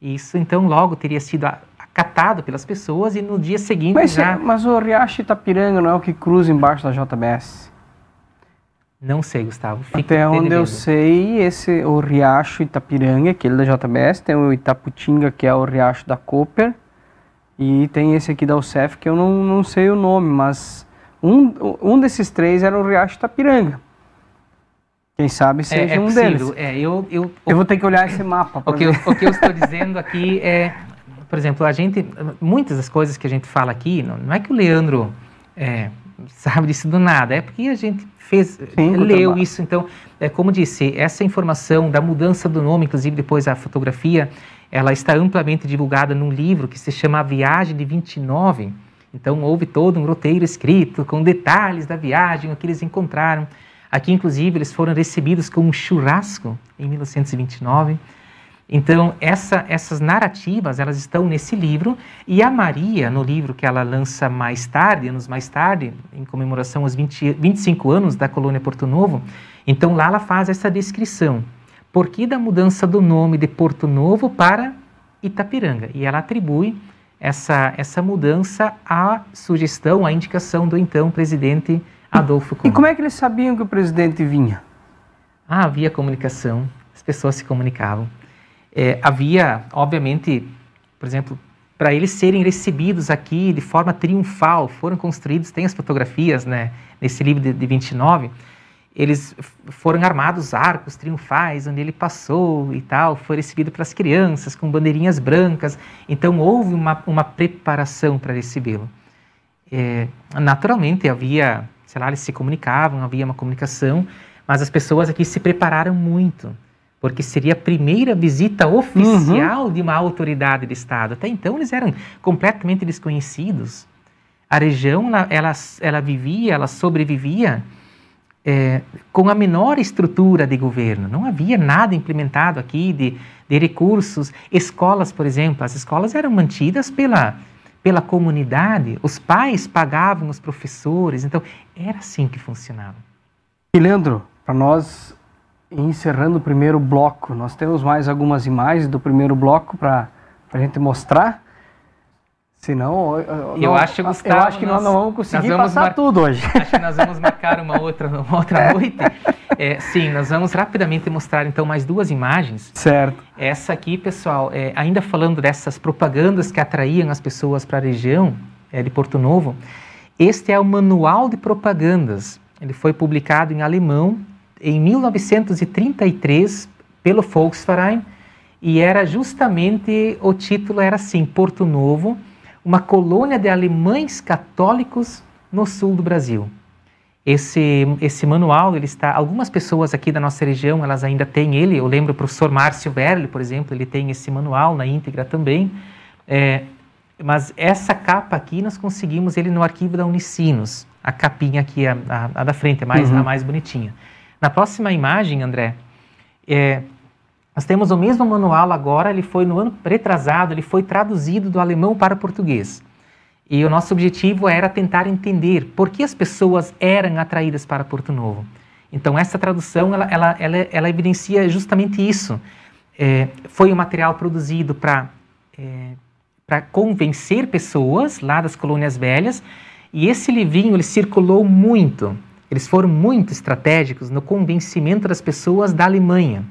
Isso, então, logo teria sido catado pelas pessoas e no dia seguinte mas, já... Mas o Riacho Itapiranga não é o que cruza embaixo da JBS? Não sei, Gustavo. Fique Até onde eu sei, esse, o Riacho Itapiranga, aquele é da JBS, tem o Itaputinga, que é o Riacho da Cooper, e tem esse aqui da UCEF, que eu não, não sei o nome, mas um, um desses três era o Riacho Itapiranga. Quem sabe é, seja é, é um possível. deles. É, eu, eu, eu vou ter que olhar esse mapa. O que, eu, o que eu estou dizendo aqui é por exemplo, a gente, muitas das coisas que a gente fala aqui, não, não é que o Leandro é, sabe disso do nada, é porque a gente fez, Sim, leu isso. Então, é, como disse, essa informação da mudança do nome, inclusive depois a fotografia, ela está amplamente divulgada num livro que se chama A Viagem de 29. Então, houve todo um roteiro escrito com detalhes da viagem, o que eles encontraram. Aqui, inclusive, eles foram recebidos com um churrasco em 1929. Então, essa, essas narrativas, elas estão nesse livro, e a Maria, no livro que ela lança mais tarde, anos mais tarde, em comemoração aos 20, 25 anos da colônia Porto Novo, então lá ela faz essa descrição. Por que da mudança do nome de Porto Novo para Itapiranga? E ela atribui essa, essa mudança à sugestão, à indicação do então presidente Adolfo Conde. E como é que eles sabiam que o presidente vinha? Ah, havia comunicação, as pessoas se comunicavam é, havia, obviamente, por exemplo, para eles serem recebidos aqui de forma triunfal, foram construídos, tem as fotografias né, nesse livro de, de 29, eles foram armados arcos triunfais onde ele passou e tal, foi recebido para as crianças com bandeirinhas brancas, então houve uma, uma preparação para recebê-lo. É, naturalmente havia, sei lá, eles se comunicavam, havia uma comunicação, mas as pessoas aqui se prepararam muito porque seria a primeira visita oficial uhum. de uma autoridade de Estado. Até então eles eram completamente desconhecidos. A região ela, ela, ela vivia, ela sobrevivia é, com a menor estrutura de governo. Não havia nada implementado aqui de, de recursos. Escolas, por exemplo, as escolas eram mantidas pela, pela comunidade, os pais pagavam os professores. Então, era assim que funcionava. E Leandro, para nós encerrando o primeiro bloco, nós temos mais algumas imagens do primeiro bloco para a gente mostrar. Se não, eu, acho, Gustavo, eu acho que nós, nós, não vamos conseguir vamos passar mar... tudo hoje. Acho que nós vamos marcar uma outra, uma outra é. noite. É, sim, nós vamos rapidamente mostrar então mais duas imagens. Certo. Essa aqui, pessoal, é, ainda falando dessas propagandas que atraíam as pessoas para a região é, de Porto Novo, este é o Manual de Propagandas. Ele foi publicado em alemão em 1933 pelo Volksverein e era justamente o título era assim Porto Novo, uma colônia de alemães católicos no sul do Brasil. Esse esse manual ele está algumas pessoas aqui da nossa região elas ainda têm ele. Eu lembro o professor Márcio Verli, por exemplo, ele tem esse manual na íntegra também. É, mas essa capa aqui nós conseguimos ele no arquivo da Unicinos. A capinha aqui, a, a, a da frente, é mais, uhum. a mais uhum. bonitinha. Na próxima imagem, André, é, nós temos o mesmo manual agora, ele foi no ano retrasado, ele foi traduzido do alemão para o português. E o nosso objetivo era tentar entender por que as pessoas eram atraídas para Porto Novo. Então, essa tradução, ela, ela, ela, ela evidencia justamente isso. É, foi um material produzido para é, convencer pessoas lá das colônias velhas, e esse livrinho, ele circulou muito. Eles foram muito estratégicos no convencimento das pessoas da Alemanha.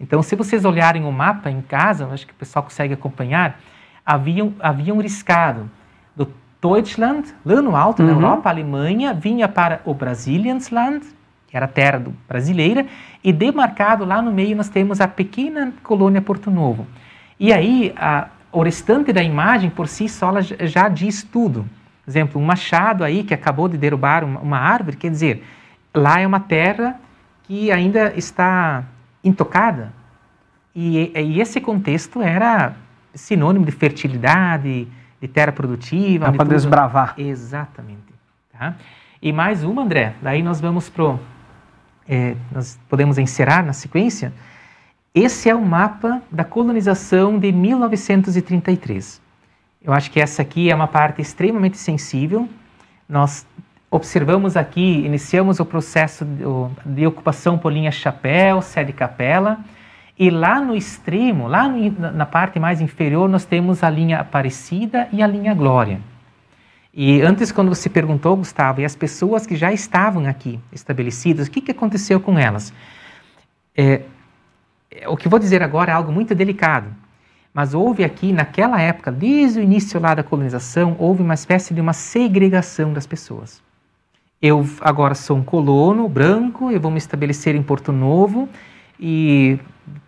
Então, se vocês olharem o mapa em casa, acho que o pessoal consegue acompanhar, haviam, haviam riscado do Deutschland, lá no alto, uhum. na Europa, a Alemanha, vinha para o Land, que era a terra do, brasileira, e demarcado lá no meio nós temos a pequena colônia Porto Novo. E aí, a, o restante da imagem por si só já diz tudo exemplo, um machado aí que acabou de derrubar uma, uma árvore, quer dizer, lá é uma terra que ainda está intocada. E, e esse contexto era sinônimo de fertilidade, de terra produtiva. É para né? desbravar. Exatamente. Tá? E mais uma, André, daí nós vamos pro. É, nós podemos encerrar na sequência. Esse é o mapa da colonização de 1933. Eu acho que essa aqui é uma parte extremamente sensível. Nós observamos aqui, iniciamos o processo de ocupação por linha chapéu, sede capela, e lá no extremo, lá na parte mais inferior, nós temos a linha Aparecida e a linha Glória. E antes, quando você perguntou, Gustavo, e as pessoas que já estavam aqui estabelecidas, o que, que aconteceu com elas? É, é o que vou dizer agora é algo muito delicado mas houve aqui, naquela época, desde o início lá da colonização, houve uma espécie de uma segregação das pessoas. Eu agora sou um colono branco, eu vou me estabelecer em Porto Novo e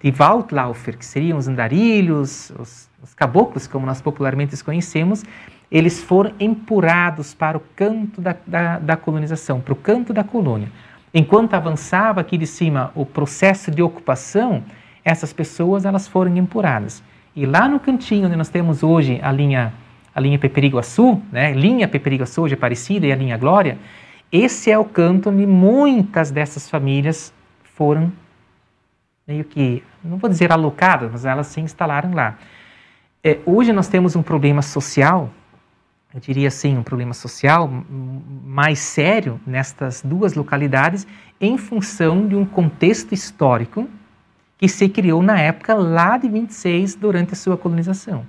de Waldlaufer, que seriam os andarilhos, os, os caboclos, como nós popularmente os conhecemos, eles foram empurrados para o canto da, da, da colonização, para o canto da colônia. Enquanto avançava aqui de cima o processo de ocupação, essas pessoas elas foram empurradas. E lá no cantinho onde nós temos hoje a linha a linha Peperiguaçu, né? Linha Peperiguaçu de é parecida e a linha Glória, esse é o canto onde muitas dessas famílias foram meio que, não vou dizer alocadas, mas elas se instalaram lá. É, hoje nós temos um problema social, eu diria assim, um problema social mais sério nestas duas localidades em função de um contexto histórico que se criou na época lá de 26, durante a sua colonização.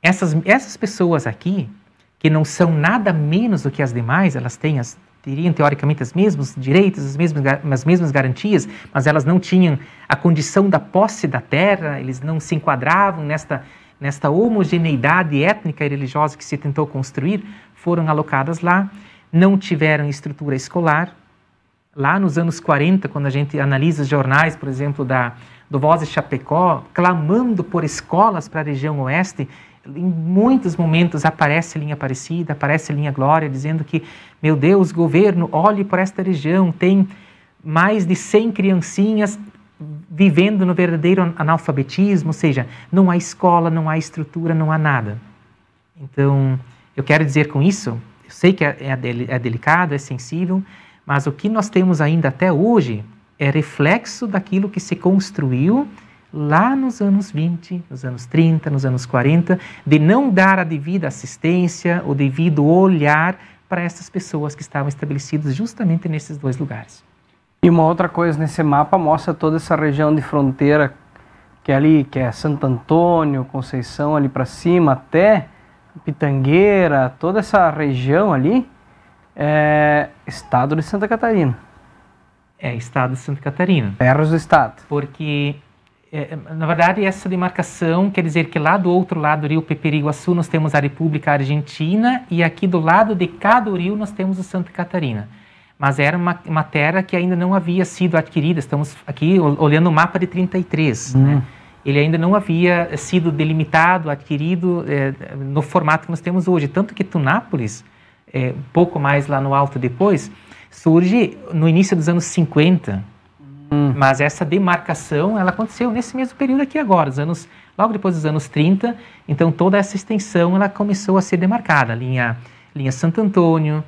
Essas, essas pessoas aqui, que não são nada menos do que as demais, elas têm as, teriam teoricamente os mesmos direitos, as mesmas, as mesmas garantias, mas elas não tinham a condição da posse da terra, eles não se enquadravam nesta, nesta homogeneidade étnica e religiosa que se tentou construir, foram alocadas lá, não tiveram estrutura escolar. Lá nos anos 40, quando a gente analisa os jornais, por exemplo, da, do Voz de Chapecó, clamando por escolas para a região oeste, em muitos momentos aparece linha Aparecida, aparece linha Glória, dizendo que, meu Deus, governo, olhe por esta região, tem mais de 100 criancinhas vivendo no verdadeiro analfabetismo, ou seja, não há escola, não há estrutura, não há nada. Então, eu quero dizer com isso, eu sei que é, é, é delicado, é sensível, mas o que nós temos ainda até hoje é reflexo daquilo que se construiu lá nos anos 20, nos anos 30, nos anos 40, de não dar a devida assistência, o devido olhar para essas pessoas que estavam estabelecidas justamente nesses dois lugares. E uma outra coisa nesse mapa mostra toda essa região de fronteira que é ali, que é Santo Antônio, Conceição ali para cima até Pitangueira, toda essa região ali é estado de Santa Catarina. É, Estado de Santa Catarina. Terras do Estado. Porque, é, é, na verdade, essa demarcação quer dizer que lá do outro lado do rio Peperiguaçu nós temos a República Argentina e aqui do lado de cada rio nós temos o Santa Catarina. Mas era uma, uma terra que ainda não havia sido adquirida. Estamos aqui olhando o mapa de 33, hum. né? ele ainda não havia sido delimitado, adquirido é, no formato que nós temos hoje. Tanto que Tunápolis, é, pouco mais lá no alto depois, surge no início dos anos 50, hum. mas essa demarcação ela aconteceu nesse mesmo período aqui agora, os anos logo depois dos anos 30, então toda essa extensão ela começou a ser demarcada, a linha, linha Santo Antônio,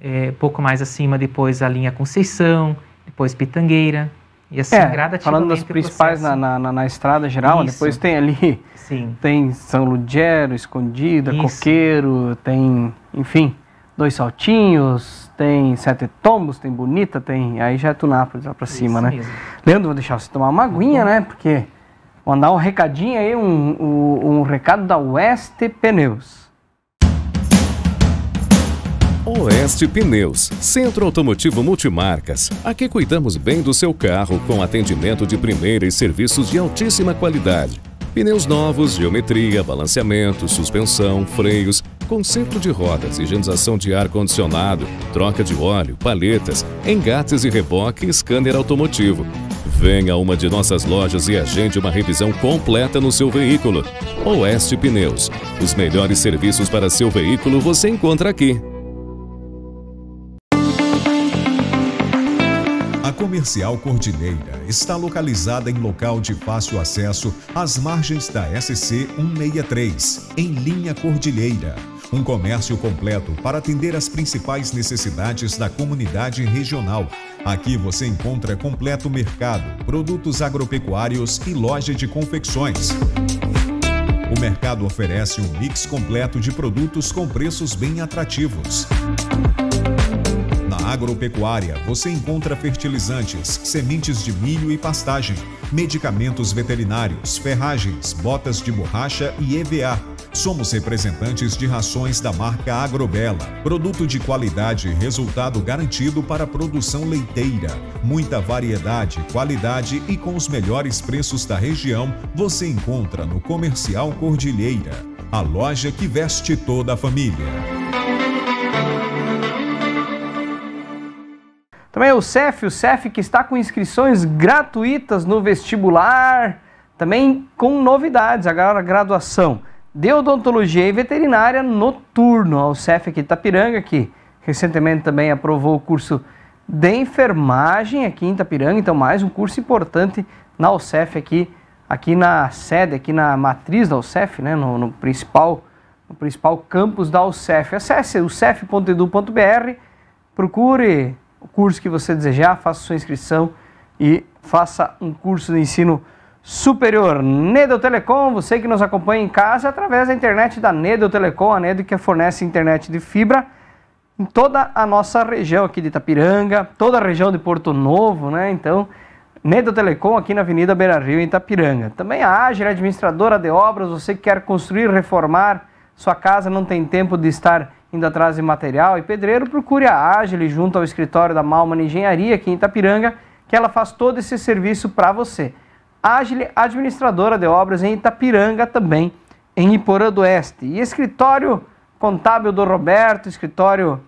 é, pouco mais acima depois a linha Conceição, depois Pitangueira, e assim é, falando das principais na, na, na, estrada geral, Isso. depois tem ali, Sim. tem São Ludgero, Escondida, Isso. Coqueiro, tem, enfim, Dois Saltinhos, tem Sete Tombos, tem Bonita, tem. Aí já é Tunápolis lá pra cima, né? Leandro, vou deixar você tomar uma aguinha, né? Porque. Mandar um recadinho aí, um, um, um recado da Oeste Pneus. Oeste Pneus, centro automotivo multimarcas. Aqui cuidamos bem do seu carro com atendimento de primeira e serviços de altíssima qualidade. Pneus novos, geometria, balanceamento, suspensão, freios conserto de rodas, higienização de ar-condicionado, troca de óleo, paletas, engates e reboque e scanner automotivo. Venha a uma de nossas lojas e agende uma revisão completa no seu veículo. Oeste Pneus. Os melhores serviços para seu veículo você encontra aqui. A Comercial Cordilheira está localizada em local de fácil acesso às margens da SC 163, em linha Cordilheira um comércio completo para atender às principais necessidades da comunidade regional. Aqui você encontra completo mercado, produtos agropecuários e loja de confecções. O mercado oferece um mix completo de produtos com preços bem atrativos. Na agropecuária, você encontra fertilizantes, sementes de milho e pastagem, medicamentos veterinários, ferragens, botas de borracha e EVA Somos representantes de rações da marca Agrobela, produto de qualidade e resultado garantido para a produção leiteira. Muita variedade, qualidade e com os melhores preços da região você encontra no Comercial Cordilheira, a loja que veste toda a família. Também é o CEF, o CEF que está com inscrições gratuitas no vestibular, também com novidades, agora a graduação de odontologia e veterinária noturno, ao CEF aqui de Itapiranga, que recentemente também aprovou o curso de enfermagem aqui em Itapiranga, então mais um curso importante na UCEF aqui, aqui na sede, aqui na matriz da UCEF, né, no, no principal no principal campus da UCEF. Acesse ucef.edu.br, procure o curso que você desejar, faça sua inscrição e faça um curso de ensino Superior Nedo Telecom, você que nos acompanha em casa através da internet da Nedo Telecom, a Nedo que fornece internet de fibra em toda a nossa região aqui de Itapiranga, toda a região de Porto Novo, né? Então, Nedo Telecom aqui na Avenida Beira Rio, em Itapiranga. Também a Ágil, administradora de obras, você que quer construir, reformar, sua casa não tem tempo de estar indo atrás de material e pedreiro, procure a Ágil junto ao escritório da Malman Engenharia aqui em Itapiranga, que ela faz todo esse serviço para você administradora de obras em Itapiranga também, em Iporã do Oeste. E escritório contábil do Roberto, escritório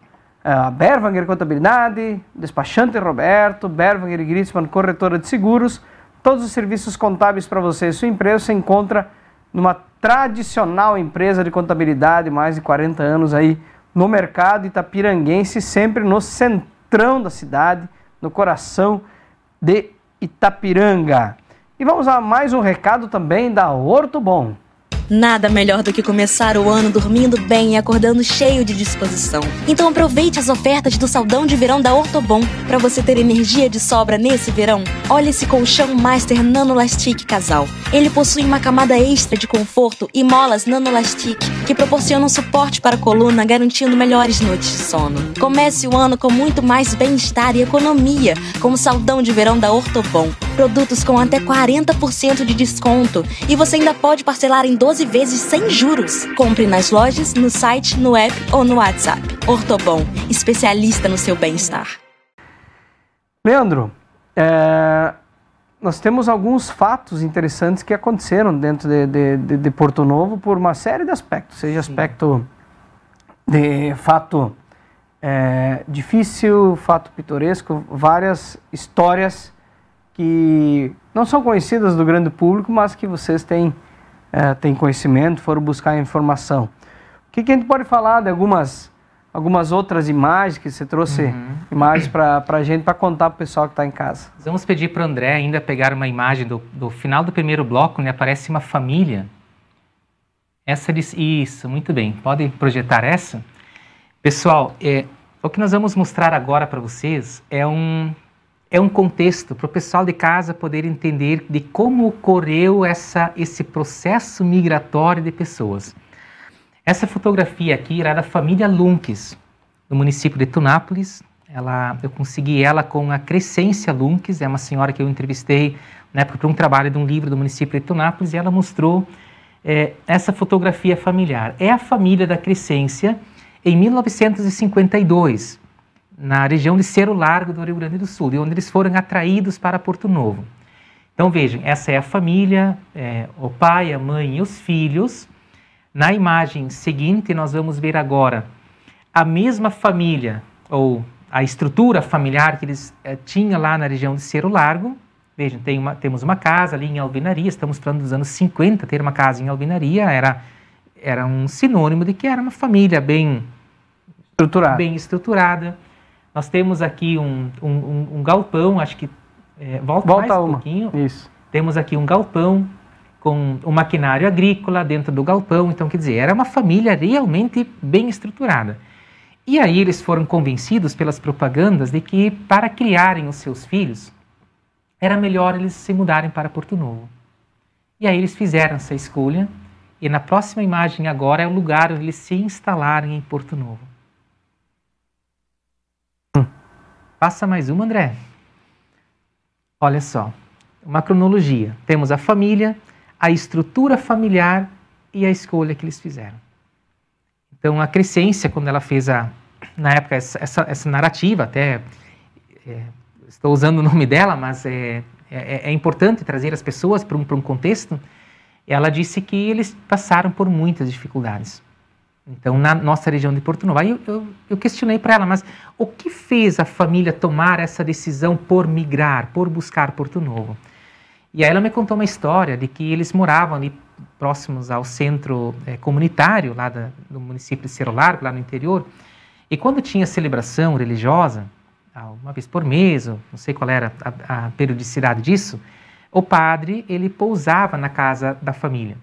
uh, Berwanger Contabilidade, despachante Roberto, Berwanger Grisman Corretora de Seguros. Todos os serviços contábeis para você e sua empresa se encontra numa tradicional empresa de contabilidade, mais de 40 anos aí no mercado itapiranguense, sempre no centrão da cidade, no coração de Itapiranga. E vamos a mais um recado também da Horto Bom. Nada melhor do que começar o ano dormindo bem e acordando cheio de disposição. Então aproveite as ofertas do Saldão de Verão da Ortobon para você ter energia de sobra nesse verão. Olha esse colchão Master Nanolastic Casal. Ele possui uma camada extra de conforto e molas Nanolastic que proporcionam suporte para a coluna, garantindo melhores noites de sono. Comece o ano com muito mais bem-estar e economia com o Saldão de Verão da Ortobon. Produtos com até 40% de desconto e você ainda pode parcelar em 12 12 vezes sem juros. Compre nas lojas, no site, no app ou no WhatsApp. Ortobon, especialista no seu bem-estar. Leandro, é, nós temos alguns fatos interessantes que aconteceram dentro de, de, de Porto Novo por uma série de aspectos, seja Sim. aspecto de fato é, difícil, fato pitoresco, várias histórias que não são conhecidas do grande público, mas que vocês têm é, têm conhecimento, foram buscar informação. O que, que, a gente pode falar de algumas, algumas outras imagens que você trouxe, uhum. imagens para a gente, para contar para o pessoal que está em casa? Vamos pedir para o André ainda pegar uma imagem do, do final do primeiro bloco, onde né? aparece uma família. Essa Isso, muito bem. Podem projetar essa? Pessoal, é, o que nós vamos mostrar agora para vocês é um é um contexto para o pessoal de casa poder entender de como ocorreu essa, esse processo migratório de pessoas. Essa fotografia aqui era da família Lunques, no município de Tunápolis. Ela, eu consegui ela com a Crescência Lunques, é uma senhora que eu entrevistei para um trabalho de um livro do município de Tunápolis, e ela mostrou é, essa fotografia familiar. É a família da Crescência em 1952 na região de Cerro Largo do Rio Grande do Sul, de onde eles foram atraídos para Porto Novo. Então vejam, essa é a família, é, o pai, a mãe e os filhos. Na imagem seguinte, nós vamos ver agora a mesma família, ou a estrutura familiar que eles é, tinham lá na região de Cerro Largo. Vejam, tem uma, temos uma casa ali em Alvenaria, estamos falando dos anos 50, ter uma casa em Alvenaria era, era um sinônimo de que era uma família bem estruturada. Bem estruturada. Nós temos aqui um, um, um galpão, acho que é, volta, volta mais um pouquinho. Isso. Temos aqui um galpão com o um maquinário agrícola dentro do galpão. Então, quer dizer, era uma família realmente bem estruturada. E aí eles foram convencidos pelas propagandas de que para criarem os seus filhos era melhor eles se mudarem para Porto Novo. E aí eles fizeram essa escolha e na próxima imagem agora é o lugar onde eles se instalaram em Porto Novo. Passa mais uma, André. Olha só, uma cronologia. Temos a família, a estrutura familiar e a escolha que eles fizeram. Então, a Crescência, quando ela fez a, na época, essa, essa, essa narrativa, até é, estou usando o nome dela, mas é, é, é, é importante trazer as pessoas para um, para um contexto, ela disse que eles passaram por muitas dificuldades. Então, na nossa região de Porto Novo. Aí eu, eu, eu questionei para ela, mas o que fez a família tomar essa decisão por migrar, por buscar Porto Novo? E aí ela me contou uma história de que eles moravam ali próximos ao centro é, comunitário lá da, do município de Cerro Largo, lá no interior. E quando tinha celebração religiosa, ah, uma vez por mês, não sei qual era a, a periodicidade disso, o padre ele pousava na casa da família.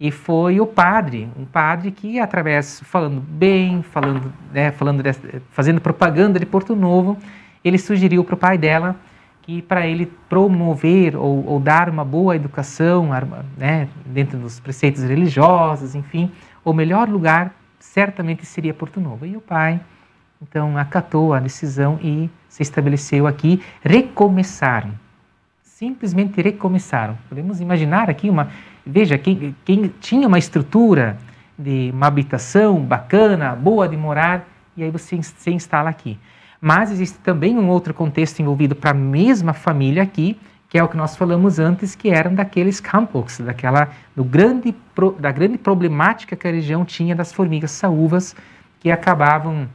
E foi o padre, um padre que através falando bem, falando, né, falando dessa, fazendo propaganda de Porto Novo, ele sugeriu para o pai dela que para ele promover ou, ou, dar uma boa educação, né, dentro dos preceitos religiosos, enfim, o melhor lugar certamente seria Porto Novo. E o pai então acatou a decisão e se estabeleceu aqui, recomeçaram. Simplesmente recomeçaram. Podemos imaginar aqui uma Veja, quem, quem tinha uma estrutura de uma habitação bacana, boa de morar, e aí você se instala aqui. Mas existe também um outro contexto envolvido para a mesma família aqui, que é o que nós falamos antes, que eram daqueles campos, daquela do grande da grande problemática que a região tinha das formigas saúvas que acabavam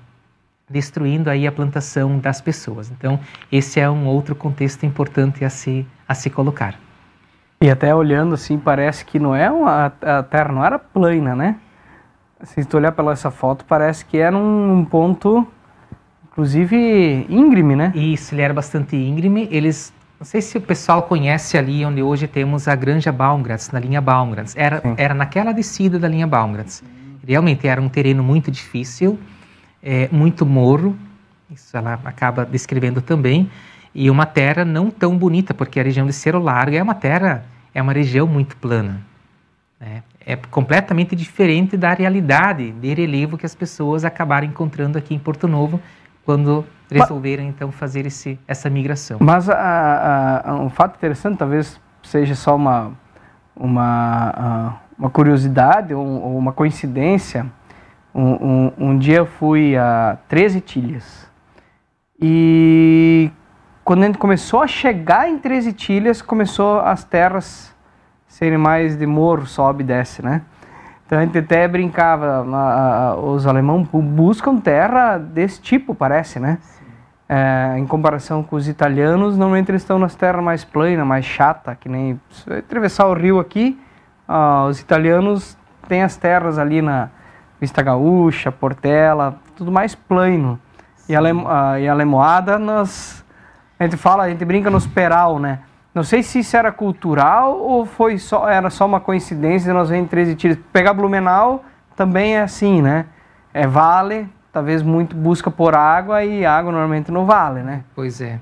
destruindo aí a plantação das pessoas. Então, esse é um outro contexto importante a se a se colocar. E até olhando assim, parece que não é uma, a Terra não era plana, né? Se tu olhar pela essa foto, parece que era é um ponto, inclusive, íngreme, né? Isso, ele era bastante íngreme. Eles, não sei se o pessoal conhece ali onde hoje temos a Granja Baumgratz, na linha Baumgratz. Era, era naquela descida da linha Baumgratz. Realmente era um terreno muito difícil, é, muito morro, isso ela acaba descrevendo também, e uma terra não tão bonita, porque a região de Cerro Largo é uma terra é uma região muito plana. Né? É completamente diferente da realidade de relevo que as pessoas acabaram encontrando aqui em Porto Novo quando resolveram então fazer esse, essa migração. Mas a, ah, a, ah, ah, um fato interessante, talvez seja só uma, uma, uma curiosidade ou, uma coincidência. Um, um, um, dia eu fui a 13 Tilhas e quando a gente começou a chegar em Três Itilhas, começou as terras serem mais de morro, sobe e desce, né? Então a gente até brincava, os alemães buscam terra desse tipo, parece, né? É, em comparação com os italianos, normalmente eles estão nas terras mais planas, mais chata, que nem atravessar o rio aqui, ó, os italianos têm as terras ali na Vista Gaúcha, Portela, tudo mais plano. E a, ah, e a Lemoada nas a gente fala, a gente brinca no peral, né? Não sei se isso era cultural ou foi só, era só uma coincidência de nós verem 13 tiros. Pegar Blumenau também é assim, né? É vale, talvez muito busca por água e água normalmente não vale, né? Pois é.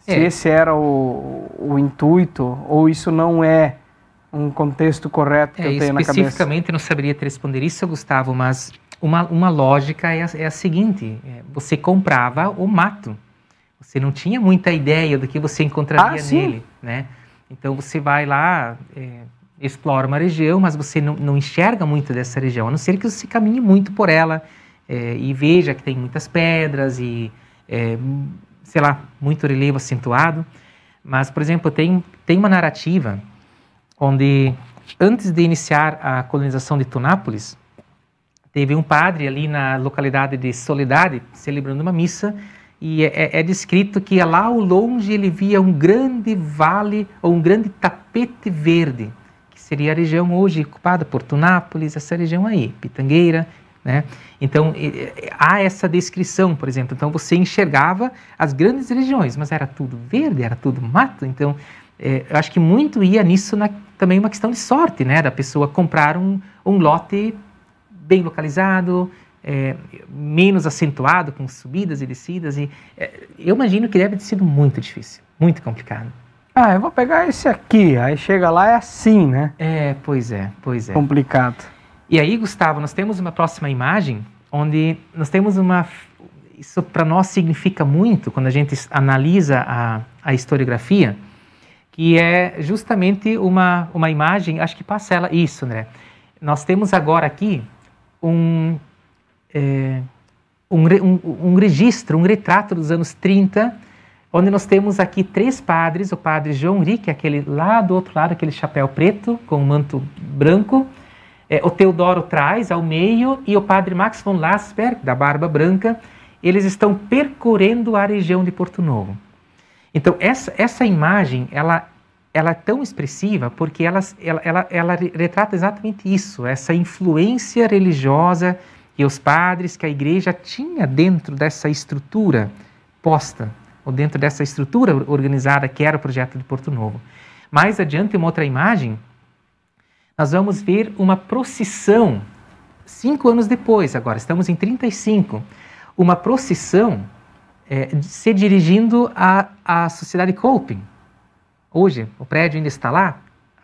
Se é. esse era o, o intuito ou isso não é um contexto correto que é, eu tenho na cabeça. Especificamente, não saberia te responder isso, Gustavo, mas uma, uma lógica é a, é a seguinte: é, você comprava o mato você não tinha muita ideia do que você encontraria ah, nele, né? Então você vai lá, é, explora uma região, mas você não, não, enxerga muito dessa região, a não ser que você caminhe muito por ela é, e veja que tem muitas pedras e, é, sei lá, muito relevo acentuado. Mas, por exemplo, tem, tem uma narrativa onde, antes de iniciar a colonização de Tunápolis, teve um padre ali na localidade de Soledade celebrando uma missa e é, é, é, descrito que lá ao longe ele via um grande vale ou um grande tapete verde, que seria a região hoje ocupada por Tunápolis, essa região aí, Pitangueira. Né? Então há essa descrição, por exemplo. Então você enxergava as grandes regiões, mas era tudo verde, era tudo mato. Então é, eu acho que muito ia nisso na, também uma questão de sorte, né? Da pessoa comprar um, um lote bem localizado, é, menos acentuado, com subidas e descidas. E, é, eu imagino que deve ter sido muito difícil, muito complicado. Ah, eu vou pegar esse aqui. Aí chega lá, é assim, né? É, pois é, pois é. Complicado. E aí, Gustavo, nós temos uma próxima imagem onde nós temos uma. Isso para nós significa muito quando a gente analisa a, a historiografia, que é justamente uma, uma imagem, acho que passa ela isso, André. Nós temos agora aqui um é, um, um, registro, um retrato dos anos 30, onde nós temos aqui três padres, o padre João Rick, aquele lá do outro lado, aquele chapéu preto com manto branco, é, o Teodoro traz ao meio e o padre Max von Lasper, da barba branca, eles estão percorrendo a região de Porto Novo. Então, essa, essa imagem, ela, ela é tão expressiva porque ela, ela, ela, ela retrata exatamente isso, essa influência religiosa e os padres que a igreja tinha dentro dessa estrutura posta, ou dentro dessa estrutura organizada que era o projeto de Porto Novo. Mais adiante, uma outra imagem, nós vamos ver uma procissão, cinco anos depois, agora, estamos em 35, uma procissão é, se dirigindo à, à Sociedade Coping. Hoje, o prédio ainda está lá,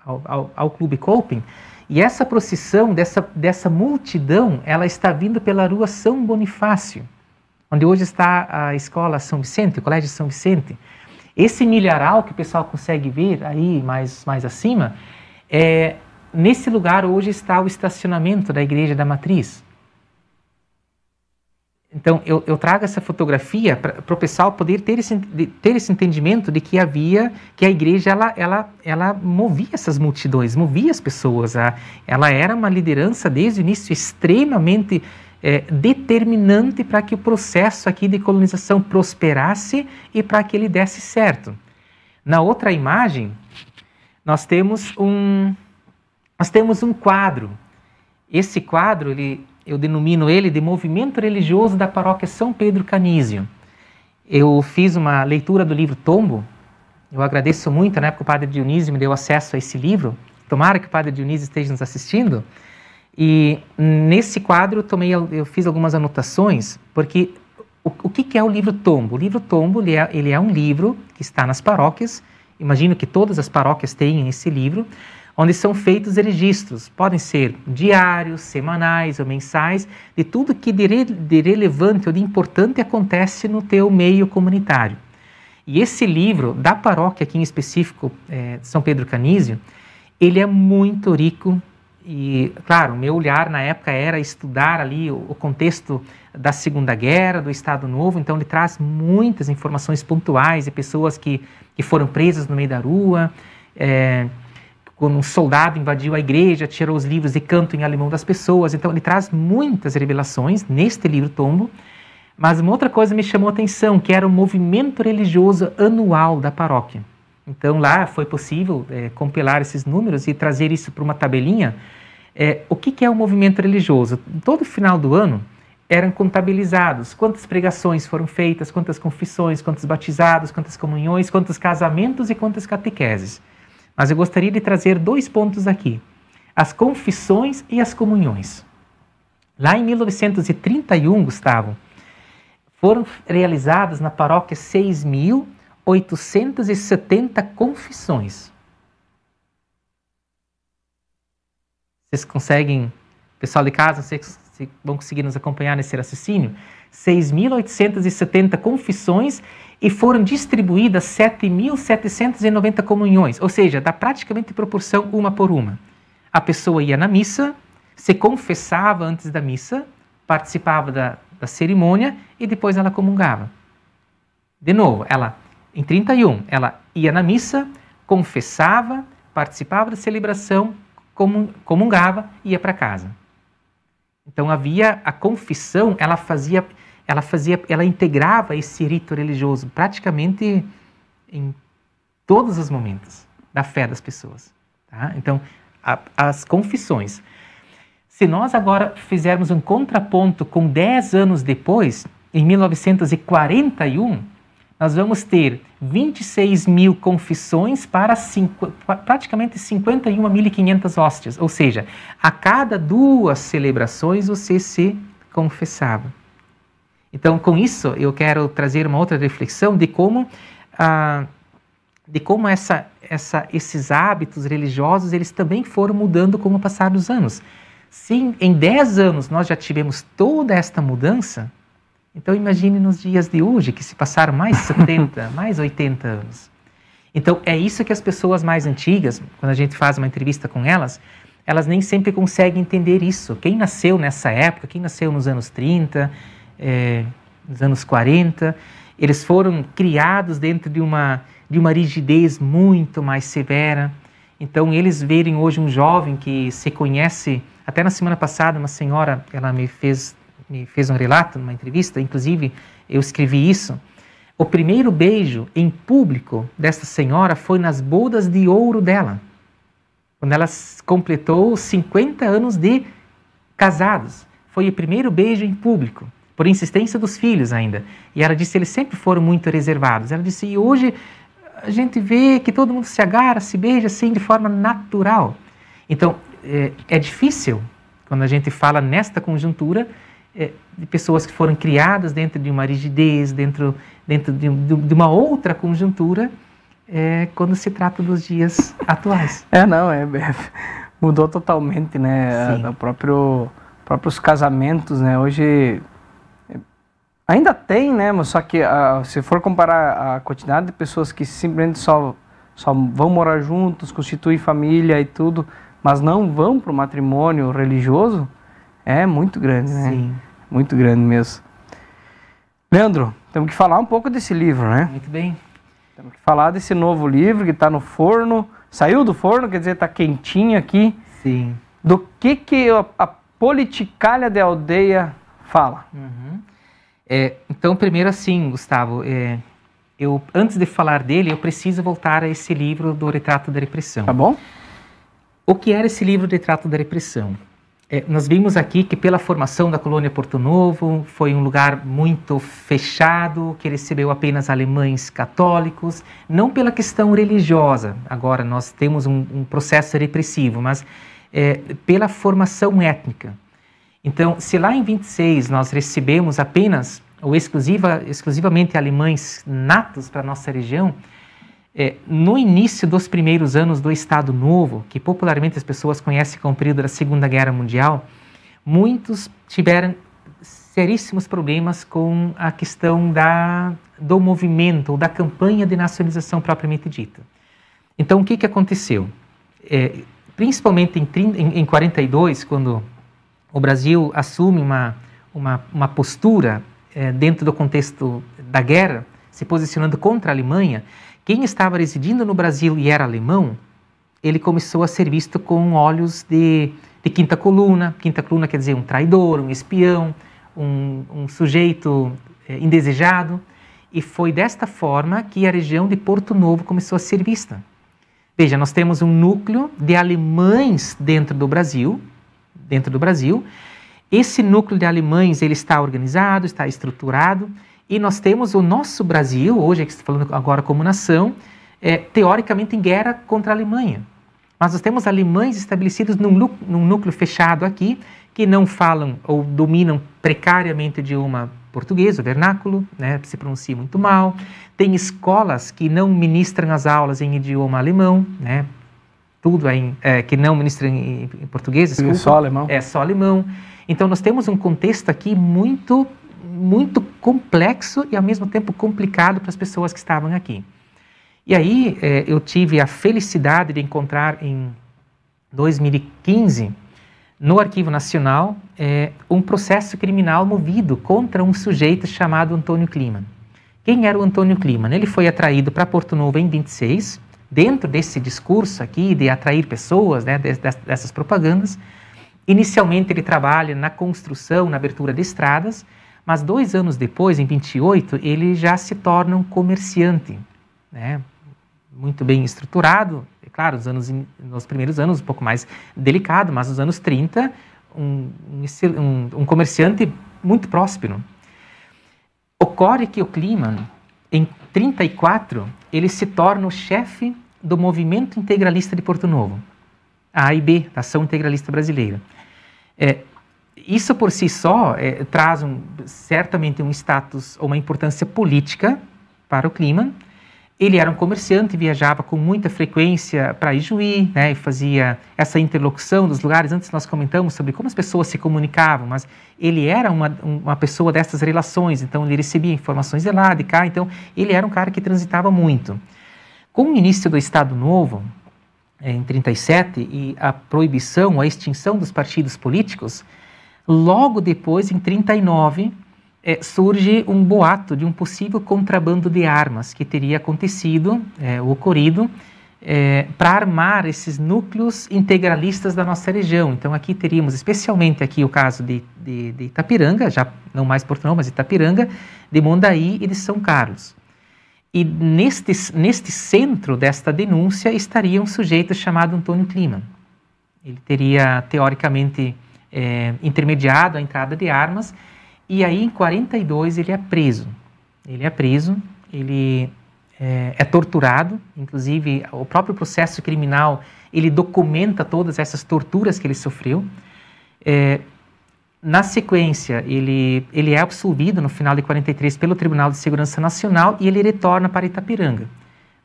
ao, ao, ao Clube Coping, e essa procissão dessa, dessa multidão, ela está vindo pela rua São Bonifácio, onde hoje está a escola São Vicente, o Colégio São Vicente. Esse milharal que o pessoal consegue ver aí mais, mais acima, é, nesse lugar hoje está o estacionamento da Igreja da Matriz. Então, eu, eu trago essa fotografia para o pessoal poder ter esse, ter esse entendimento de que havia, que a igreja, ela, ela, ela movia essas multidões, movia as pessoas. A, ela era uma liderança, desde o início, extremamente é, determinante para que o processo aqui de colonização prosperasse e para que ele desse certo. Na outra imagem, nós temos um, nós temos um quadro. Esse quadro, ele eu denomino ele de movimento religioso da paróquia São Pedro Canísio. Eu fiz uma leitura do livro Tombo, eu agradeço muito, né, porque o padre Dionísio me deu acesso a esse livro, tomara que o padre Dionísio esteja nos assistindo, e nesse quadro eu, tomei, eu fiz algumas anotações, porque o, o que, que, é o livro Tombo? O livro Tombo ele é, ele é um livro que está nas paróquias, imagino que todas as paróquias tenham esse livro, onde são feitos registros, podem ser diários, semanais ou mensais, de tudo que de, de relevante ou de importante acontece no teu meio comunitário. E esse livro, da paróquia aqui em específico, é, São Pedro Canísio, ele é muito rico e, claro, meu olhar na época era estudar ali o, o contexto da Segunda Guerra, do Estado Novo, então ele traz muitas informações pontuais de pessoas que, que foram presas no meio da rua, é, quando um soldado invadiu a igreja, tirou os livros de canto em alemão das pessoas. Então, ele traz muitas revelações neste livro Tombo. Mas uma outra coisa me chamou a atenção, que era o movimento religioso anual da paróquia. Então, lá foi possível é, compilar esses números e trazer isso para uma tabelinha. É, o que, que é o um movimento religioso? Todo final do ano eram contabilizados quantas pregações foram feitas, quantas confissões, quantos batizados, quantas comunhões, quantos casamentos e quantas catequeses. Mas eu gostaria de trazer dois pontos aqui: as confissões e as comunhões. Lá em 1931, Gustavo, foram realizadas na paróquia 6.870 confissões. Vocês conseguem, pessoal de casa, vocês vão conseguir nos acompanhar nesse raciocínio? 6.870 confissões e foram distribuídas 7.790 comunhões, ou seja, dá praticamente proporção uma por uma. A pessoa ia na missa, se confessava antes da missa, participava da, da cerimônia e depois ela comungava. De novo, ela em 31, ela ia na missa, confessava, participava da celebração, comungava e ia para casa. Então havia a confissão, ela fazia ela fazia, ela integrava esse rito religioso praticamente em todos os momentos da fé das pessoas. Tá? Então, a, as confissões. Se nós agora fizermos um contraponto com 10 anos depois, em 1941, nós vamos ter 26 mil confissões para cinco, praticamente 51.500 hóstias, ou seja, a cada duas celebrações você se confessava. Então, com isso, eu quero trazer uma outra reflexão de como, ah, de como essa, essa, esses hábitos religiosos eles também foram mudando com o passar dos anos. Se em 10 anos nós já tivemos toda esta mudança, então imagine nos dias de hoje, que se passaram mais 70, mais 80 anos. Então é isso que as pessoas mais antigas, quando a gente faz uma entrevista com elas, elas nem sempre conseguem entender isso. Quem nasceu nessa época, quem nasceu nos anos 30, é, nos anos 40, eles foram criados dentro de uma, de uma rigidez muito mais severa. Então, eles verem hoje um jovem que se conhece, até na semana passada, uma senhora, ela me fez, me fez um relato numa entrevista, inclusive eu escrevi isso. O primeiro beijo em público desta senhora foi nas bodas de ouro dela, quando ela completou 50 anos de casados. Foi o primeiro beijo em público por insistência dos filhos ainda. E ela disse: eles sempre foram muito reservados. Ela disse: e hoje a gente vê que todo mundo se agarra, se beija assim de forma natural. Então, é, é difícil quando a gente fala nesta conjuntura é, de pessoas que foram criadas dentro de uma rigidez, dentro, dentro de, de uma outra conjuntura, é, quando se trata dos dias atuais. É, não, é, é mudou totalmente, né? A, a próprio, próprios casamentos, né? Hoje Ainda tem, né? Mas só que uh, se for comparar a quantidade de pessoas que simplesmente só, só vão morar juntos, constituem família e tudo, mas não vão para o matrimônio religioso, é muito grande, né? Sim. Muito grande mesmo. Leandro, temos que falar um pouco desse livro, né? Muito bem. Temos que falar desse novo livro que está no forno, saiu do forno, quer dizer, está quentinho aqui. Sim. Do que, que a, a politicalha da aldeia fala? Uhum. É, então, primeiro assim, Gustavo, é, eu antes de falar dele, eu preciso voltar a esse livro do Retrato da Repressão. Tá bom? O que era esse livro Retrato da Repressão? É, nós vimos aqui que pela formação da colônia Porto Novo, foi um lugar muito fechado, que recebeu apenas alemães católicos, não pela questão religiosa, agora nós temos um, um processo repressivo, mas é, pela formação étnica. Então, se lá em 26 nós recebemos apenas ou exclusiva, exclusivamente alemães natos para nossa região, é, no início dos primeiros anos do Estado Novo, que popularmente as pessoas conhecem como período da Segunda Guerra Mundial, muitos tiveram seríssimos problemas com a questão da, do movimento ou da campanha de nacionalização propriamente dita. Então, o que, que aconteceu? É, principalmente em, 30, em, em 42, quando o Brasil assume uma, uma, uma postura é, dentro do contexto da guerra, se posicionando contra a Alemanha, quem estava residindo no Brasil e era alemão, ele começou a ser visto com olhos de, de quinta coluna. Quinta coluna quer dizer um traidor, um espião, um, um sujeito é, indesejado. E foi desta forma que a região de Porto Novo começou a ser vista. Veja, nós temos um núcleo de alemães dentro do Brasil, dentro do Brasil. Esse núcleo de alemães ele está organizado, está estruturado e nós temos o nosso Brasil hoje, é que falando agora como nação, é, teoricamente em guerra contra a Alemanha. Mas nós temos alemães estabelecidos num, num núcleo fechado aqui que não falam ou dominam precariamente o idioma português, o vernáculo, né, se pronuncia muito mal. Tem escolas que não ministram as aulas em idioma alemão, né, tudo é em, é, que não ministra em, em português, é desculpa. É só alemão. É só alemão. Então nós temos um contexto aqui muito, muito complexo e ao mesmo tempo complicado para as pessoas que estavam aqui. E aí é, eu tive a felicidade de encontrar em 2015 no Arquivo Nacional é, um processo criminal movido contra um sujeito chamado Antônio Kliman. Quem era o Antônio Kliman? Ele foi atraído para Porto Novo em 26 dentro desse discurso aqui de atrair pessoas, né, dessas propagandas, inicialmente ele trabalha na construção, na abertura de estradas, mas dois anos depois, em 28, ele já se torna um comerciante, né, muito bem estruturado, é claro, os anos, nos primeiros anos um pouco mais delicado, mas nos anos 30, um, um, um comerciante muito próspero. Ocorre que o clima em 34, ele se torna o chefe do movimento integralista de Porto Novo, a AIB, a Ação Integralista Brasileira. É, isso por si só é, traz um, certamente um status ou uma importância política para o clima, ele era um comerciante, viajava com muita frequência para Ijuí, né, e fazia essa interlocução dos lugares. Antes nós comentamos sobre como as pessoas se comunicavam, mas ele era uma, uma pessoa dessas relações, então ele recebia informações de lá, de cá, então ele era um cara que transitava muito. Com o início do Estado Novo, em 37, e a proibição, a extinção dos partidos políticos, logo depois, em 39, é, surge um boato de um possível contrabando de armas que teria acontecido, é, ocorrido, é, para armar esses núcleos integralistas da nossa região. Então aqui teríamos, especialmente aqui o caso de, de, de Itapiranga, já não mais Porto Novo, mas Itapiranga, de Mondaí e de São Carlos. E neste, neste centro desta denúncia estaria um sujeito chamado Antônio Kliman. Ele teria, teoricamente, é, intermediado a entrada de armas e aí, em 42, ele é preso. Ele é preso, ele é, é, torturado, inclusive o próprio processo criminal, ele documenta todas essas torturas que ele sofreu. É, na sequência, ele, ele é absolvido no final de 43 pelo Tribunal de Segurança Nacional e ele retorna para Itapiranga.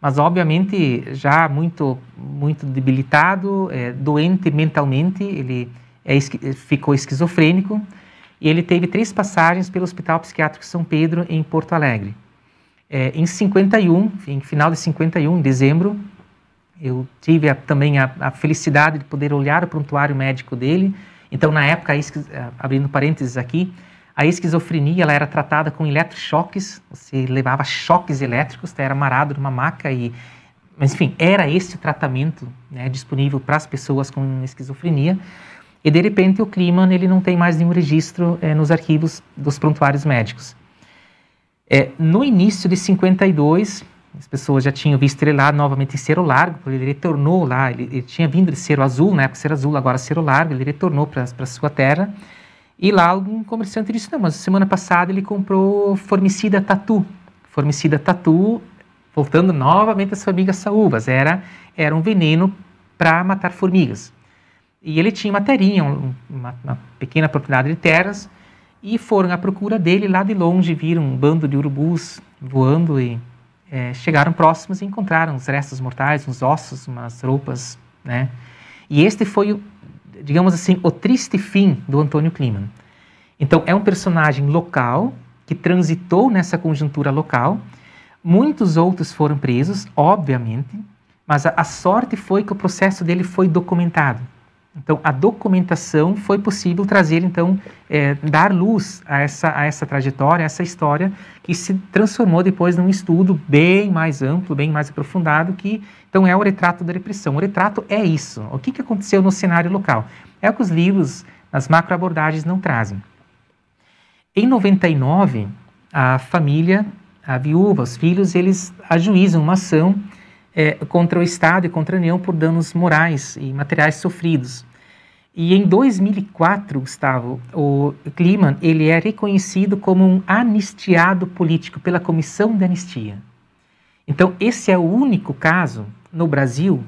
Mas, obviamente, já muito, muito debilitado, é, doente mentalmente, ele é ficou esquizofrênico, e ele teve três passagens pelo Hospital Psiquiátrico São Pedro, em Porto Alegre. É, em 51, em final de 51, em dezembro, eu tive a, também a, a, felicidade de poder olhar o prontuário médico dele. Então, na época, é, abrindo parênteses aqui, a esquizofrenia ela era tratada com eletrochoques, você levava choques elétricos, tá, era amarrado numa maca e... Mas, enfim, era esse o tratamento né, disponível para as pessoas com esquizofrenia. E de repente o clima ele não tem mais nenhum registro é, nos arquivos dos prontuários médicos. É, no início de 52, as pessoas já tinham visto ele lá novamente em Cerro Largo, porque ele retornou lá, ele, ele tinha vindo de Cerro Azul, na né, época Cerro Azul, agora Cerro Largo, ele retornou para sua terra. E lá algum comerciante disse, não, mas semana passada ele comprou formicida Tatu. Formicida Tatu, voltando novamente às formigas saúvas, era, era um veneno para matar formigas. E ele tinha uma terrinha, uma, uma, pequena propriedade de terras, e foram à procura dele lá de longe, viram um bando de urubus voando e é, chegaram próximos e encontraram os restos mortais, uns ossos, umas roupas, né? E este foi, digamos assim, o triste fim do Antônio Kliman. Então, é um personagem local que transitou nessa conjuntura local. Muitos outros foram presos, obviamente, mas a, a sorte foi que o processo dele foi documentado. Então, a documentação foi possível trazer, então, é, dar luz a essa, a essa trajetória, a essa história, que se transformou depois num estudo bem mais amplo, bem mais aprofundado, que, então, é o retrato da repressão. O retrato é isso. O que, que aconteceu no cenário local? É o que os livros, as macroabordagens, não trazem. Em 99, a família, a viúva, os filhos, eles ajuizam uma ação é, contra o Estado e contra a União por danos morais e materiais sofridos. E em 2004, Gustavo, o Kliman ele é reconhecido como um anistiado político pela Comissão de Anistia. Então, esse é o único caso no Brasil,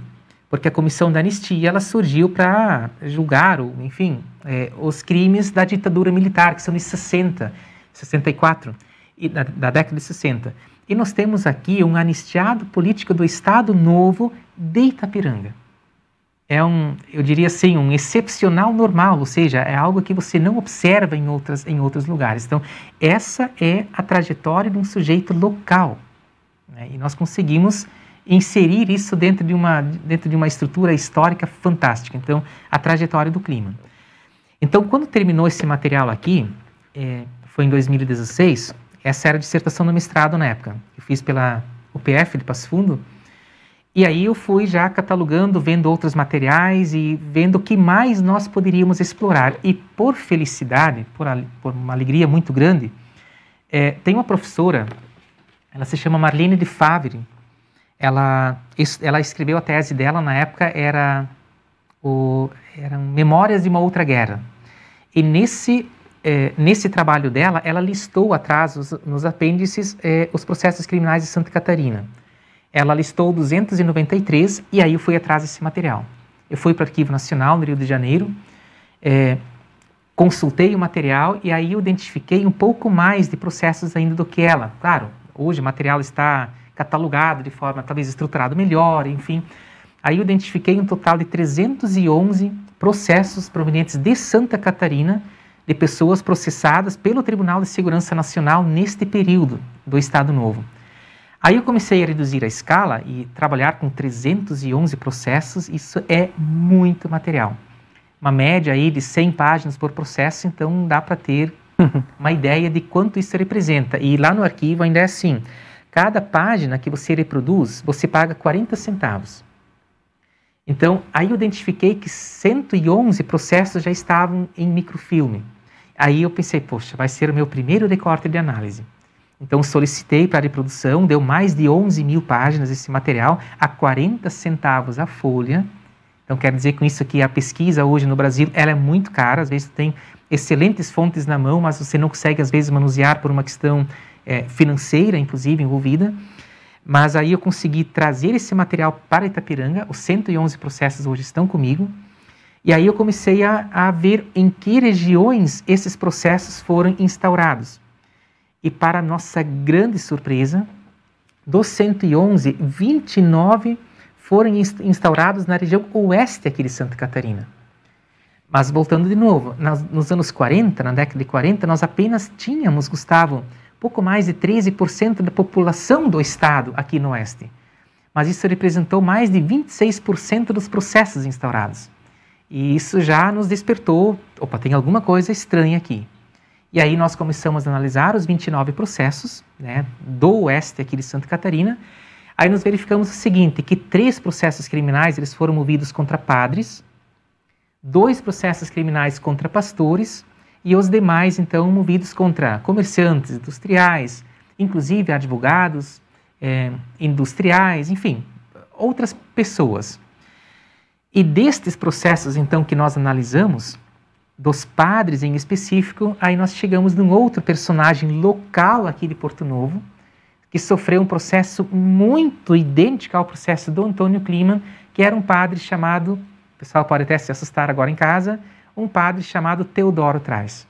porque a Comissão da Anistia ela surgiu para julgar, ou, enfim, é, os crimes da ditadura militar, que são de 60, 64, e, da, da década de 60. E nós temos aqui um anistiado político do Estado Novo de Itapiranga. É um, eu diria assim, um excepcional normal, ou seja, é algo que você não observa em, outras, em outros lugares. Então, essa é a trajetória de um sujeito local. Né? E nós conseguimos inserir isso dentro de, uma, dentro de uma estrutura histórica fantástica. Então, a trajetória do clima. Então, quando terminou esse material aqui, é, foi em 2016, essa era a dissertação do mestrado na época. Eu fiz pela UPF de Passo Fundo. E aí eu fui já catalogando, vendo outros materiais e vendo o que mais nós poderíamos explorar. E por felicidade, por, por uma alegria muito grande, é, tem uma professora, ela se chama Marlene de Favre. Ela, ela escreveu a tese dela, na época era o, eram Memórias de uma Outra Guerra. E nesse é, nesse trabalho dela, ela listou atrasos nos apêndices, é, os processos criminais de Santa Catarina. Ela listou 293 e aí eu fui atrás desse material. Eu fui para o Arquivo Nacional, no Rio de Janeiro, é, consultei o material e aí eu identifiquei um pouco mais de processos ainda do que ela. Claro, hoje o material está catalogado de forma talvez estruturado melhor, enfim. Aí eu identifiquei um total de 311 processos provenientes de Santa Catarina de pessoas processadas pelo Tribunal de Segurança Nacional neste período do Estado Novo. Aí eu comecei a reduzir a escala e trabalhar com 311 processos, isso é muito material. Uma média aí de 100 páginas por processo, então dá para ter uma ideia de quanto isso representa. E lá no arquivo ainda é assim, cada página que você reproduz, você paga 40 centavos. Então, aí eu identifiquei que 111 processos já estavam em microfilme. Aí eu pensei, poxa, vai ser o meu primeiro decorte de análise. Então solicitei para a reprodução, deu mais de 11 mil páginas esse material, a 40 centavos a folha. Então quero dizer com isso que a pesquisa hoje no Brasil ela é muito cara, às vezes tem excelentes fontes na mão, mas você não consegue às vezes manusear por uma questão é, financeira, inclusive, envolvida. Mas aí eu consegui trazer esse material para Itapiranga, os 111 processos hoje estão comigo, e aí eu comecei a, a ver em que regiões esses processos foram instaurados. E para nossa grande surpresa, dos 111, 29 foram instaurados na região oeste aqui de Santa Catarina. Mas voltando de novo, nas, nos anos 40, na década de 40, nós apenas tínhamos, Gustavo, pouco mais de 13% da população do estado aqui no oeste. Mas isso representou mais de 26% dos processos instaurados. E isso já nos despertou, opa, tem alguma coisa estranha aqui. E aí nós começamos a analisar os 29 processos né, do oeste aqui de Santa Catarina. Aí nós verificamos o seguinte, que três processos criminais eles foram movidos contra padres, dois processos criminais contra pastores e os demais, então, movidos contra comerciantes, industriais, inclusive advogados, é, industriais, enfim, outras pessoas. E destes processos, então, que nós analisamos, dos padres em específico, aí nós chegamos num outro personagem local aqui de Porto Novo, que sofreu um processo muito idêntico ao processo do Antônio Kliman, que era um padre chamado, o pessoal pode até se assustar agora em casa, um padre chamado Teodoro Traz.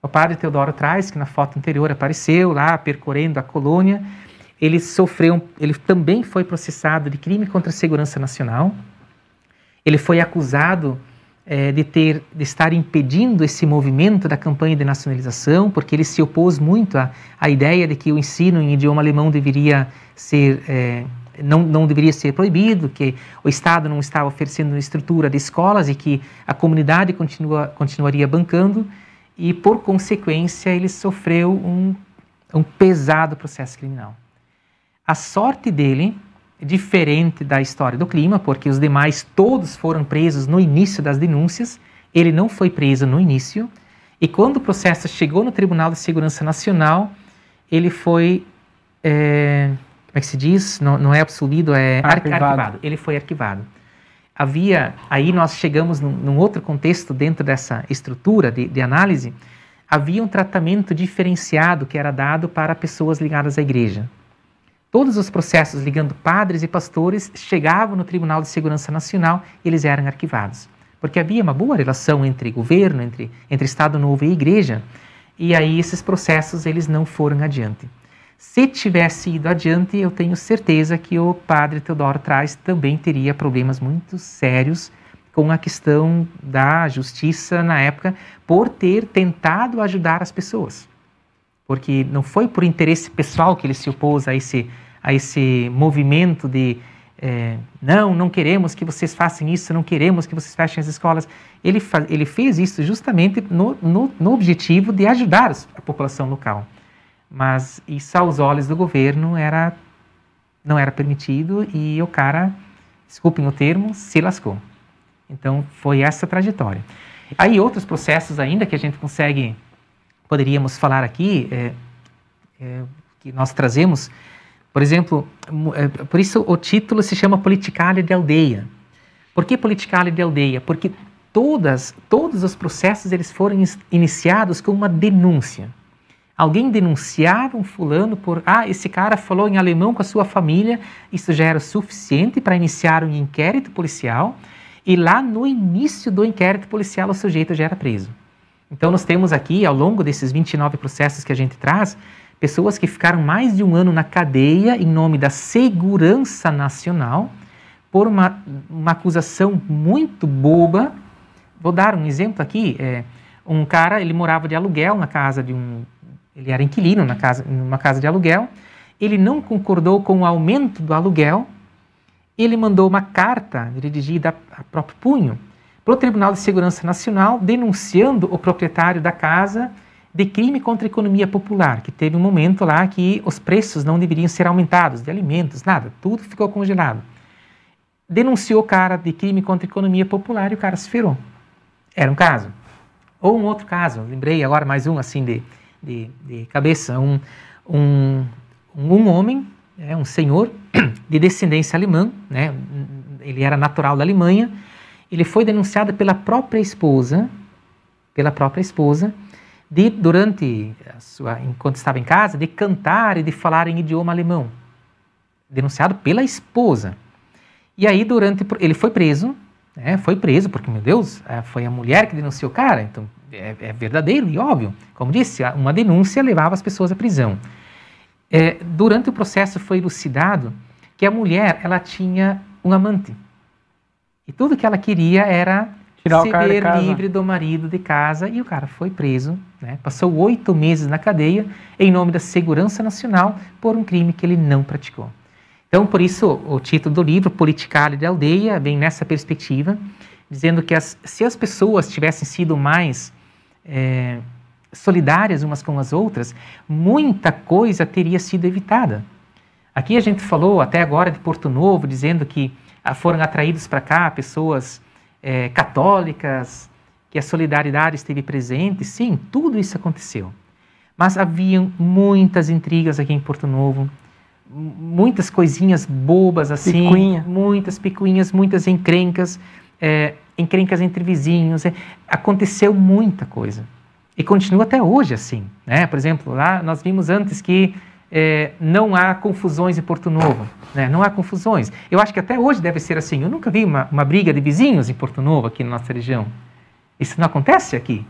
O padre Teodoro Traz, que na foto anterior apareceu lá percorrendo a colônia, ele sofreu, ele também foi processado de crime contra a segurança nacional, ele foi acusado é, de ter de estar impedindo esse movimento da campanha de nacionalização, porque ele se opôs muito à, à ideia de que o ensino em idioma alemão deveria ser é, não, não deveria ser proibido, que o Estado não estava oferecendo estrutura de escolas e que a comunidade continua, continuaria bancando, e por consequência ele sofreu um, um pesado processo criminal. A sorte dele diferente da história do clima, porque os demais todos foram presos no início das denúncias, ele não foi preso no início, e quando o processo chegou no Tribunal de Segurança Nacional, ele foi. É, como é que se diz? Não, não é absolvido, é arquivado. arquivado. Ele foi arquivado. Havia. Aí nós chegamos num, num outro contexto dentro dessa estrutura de, de análise. Havia um tratamento diferenciado que era dado para pessoas ligadas à igreja. Todos os processos ligando padres e pastores chegavam no Tribunal de Segurança Nacional e eles eram arquivados. Porque havia uma boa relação entre governo, entre, entre Estado Novo e Igreja, e aí esses processos eles não foram adiante. Se tivesse ido adiante, eu tenho certeza que o padre Teodoro Traz também teria problemas muito sérios com a questão da justiça na época por ter tentado ajudar as pessoas porque não foi por interesse pessoal que ele se opôs a esse, a esse movimento de é, não, não queremos que vocês façam isso, não queremos que vocês fechem as escolas. Ele, ele fez isso justamente no, no, no objetivo de ajudar a população local. Mas isso, aos olhos do governo, era, não era permitido e o cara, desculpem o termo, se lascou. Então, foi essa trajetória. Aí, outros processos ainda que a gente consegue poderíamos falar aqui, é, é, que nós trazemos, por exemplo, é, por isso o título se chama Politicália de Aldeia. Por que Politicália de Aldeia? Porque todas, todos os processos eles foram iniciados com uma denúncia. Alguém denunciava um fulano por, ah, esse cara falou em alemão com a sua família, isso já era suficiente para iniciar um inquérito policial, e lá no início do inquérito policial o sujeito já era preso. Então, nós temos aqui, ao longo desses 29 processos que a gente traz, pessoas que ficaram mais de um ano na cadeia em nome da segurança nacional por uma, uma acusação muito boba. Vou dar um exemplo aqui. É, um cara, ele morava de aluguel na casa de um... Ele era inquilino na casa, numa casa de aluguel. Ele não concordou com o aumento do aluguel. Ele mandou uma carta dirigida a próprio punho para o Tribunal de Segurança Nacional denunciando o proprietário da casa de crime contra a economia popular, que teve um momento lá que os preços não deveriam ser aumentados, de alimentos, nada, tudo ficou congelado. Denunciou o cara de crime contra a economia popular e o cara se ferrou. Era um caso. Ou um outro caso, lembrei agora mais um assim de, de, de cabeça, um, um, um homem, é, um senhor de descendência alemã, né, ele era natural da Alemanha, ele foi denunciado pela própria esposa, pela própria esposa, de durante sua, enquanto estava em casa, de cantar e de falar em idioma alemão. Denunciado pela esposa. E aí durante ele foi preso, né, foi preso porque meu Deus, eh, foi a mulher que denunciou o cara, então é, é verdadeiro e óbvio. Como disse, uma denúncia levava as pessoas à prisão. É, durante o processo foi elucidado que a mulher ela tinha um amante e tudo que ela queria era Tirar se ver livre do marido de casa. E o cara foi preso, né? passou oito meses na cadeia em nome da segurança nacional por um crime que ele não praticou. Então, por isso, o título do livro, Politicário de Aldeia, vem nessa perspectiva, dizendo que as, se as pessoas tivessem sido mais é, solidárias umas com as outras, muita coisa teria sido evitada. Aqui a gente falou até agora de Porto Novo, dizendo que ah, foram atraídos para cá pessoas é, católicas, que a solidariedade esteve presente. Sim, tudo isso aconteceu. Mas haviam muitas intrigas aqui em Porto Novo, muitas coisinhas bobas assim, Picuinha. muitas picuinhas, muitas encrencas, é, encrencas entre vizinhos. É, aconteceu muita coisa. E continua até hoje assim. Né? Por exemplo, lá nós vimos antes que é, não há confusões em Porto Novo. Né? Não há confusões. Eu acho que até hoje deve ser assim. Eu nunca vi uma, uma briga de vizinhos em Porto Novo, aqui na nossa região. Isso não acontece aqui?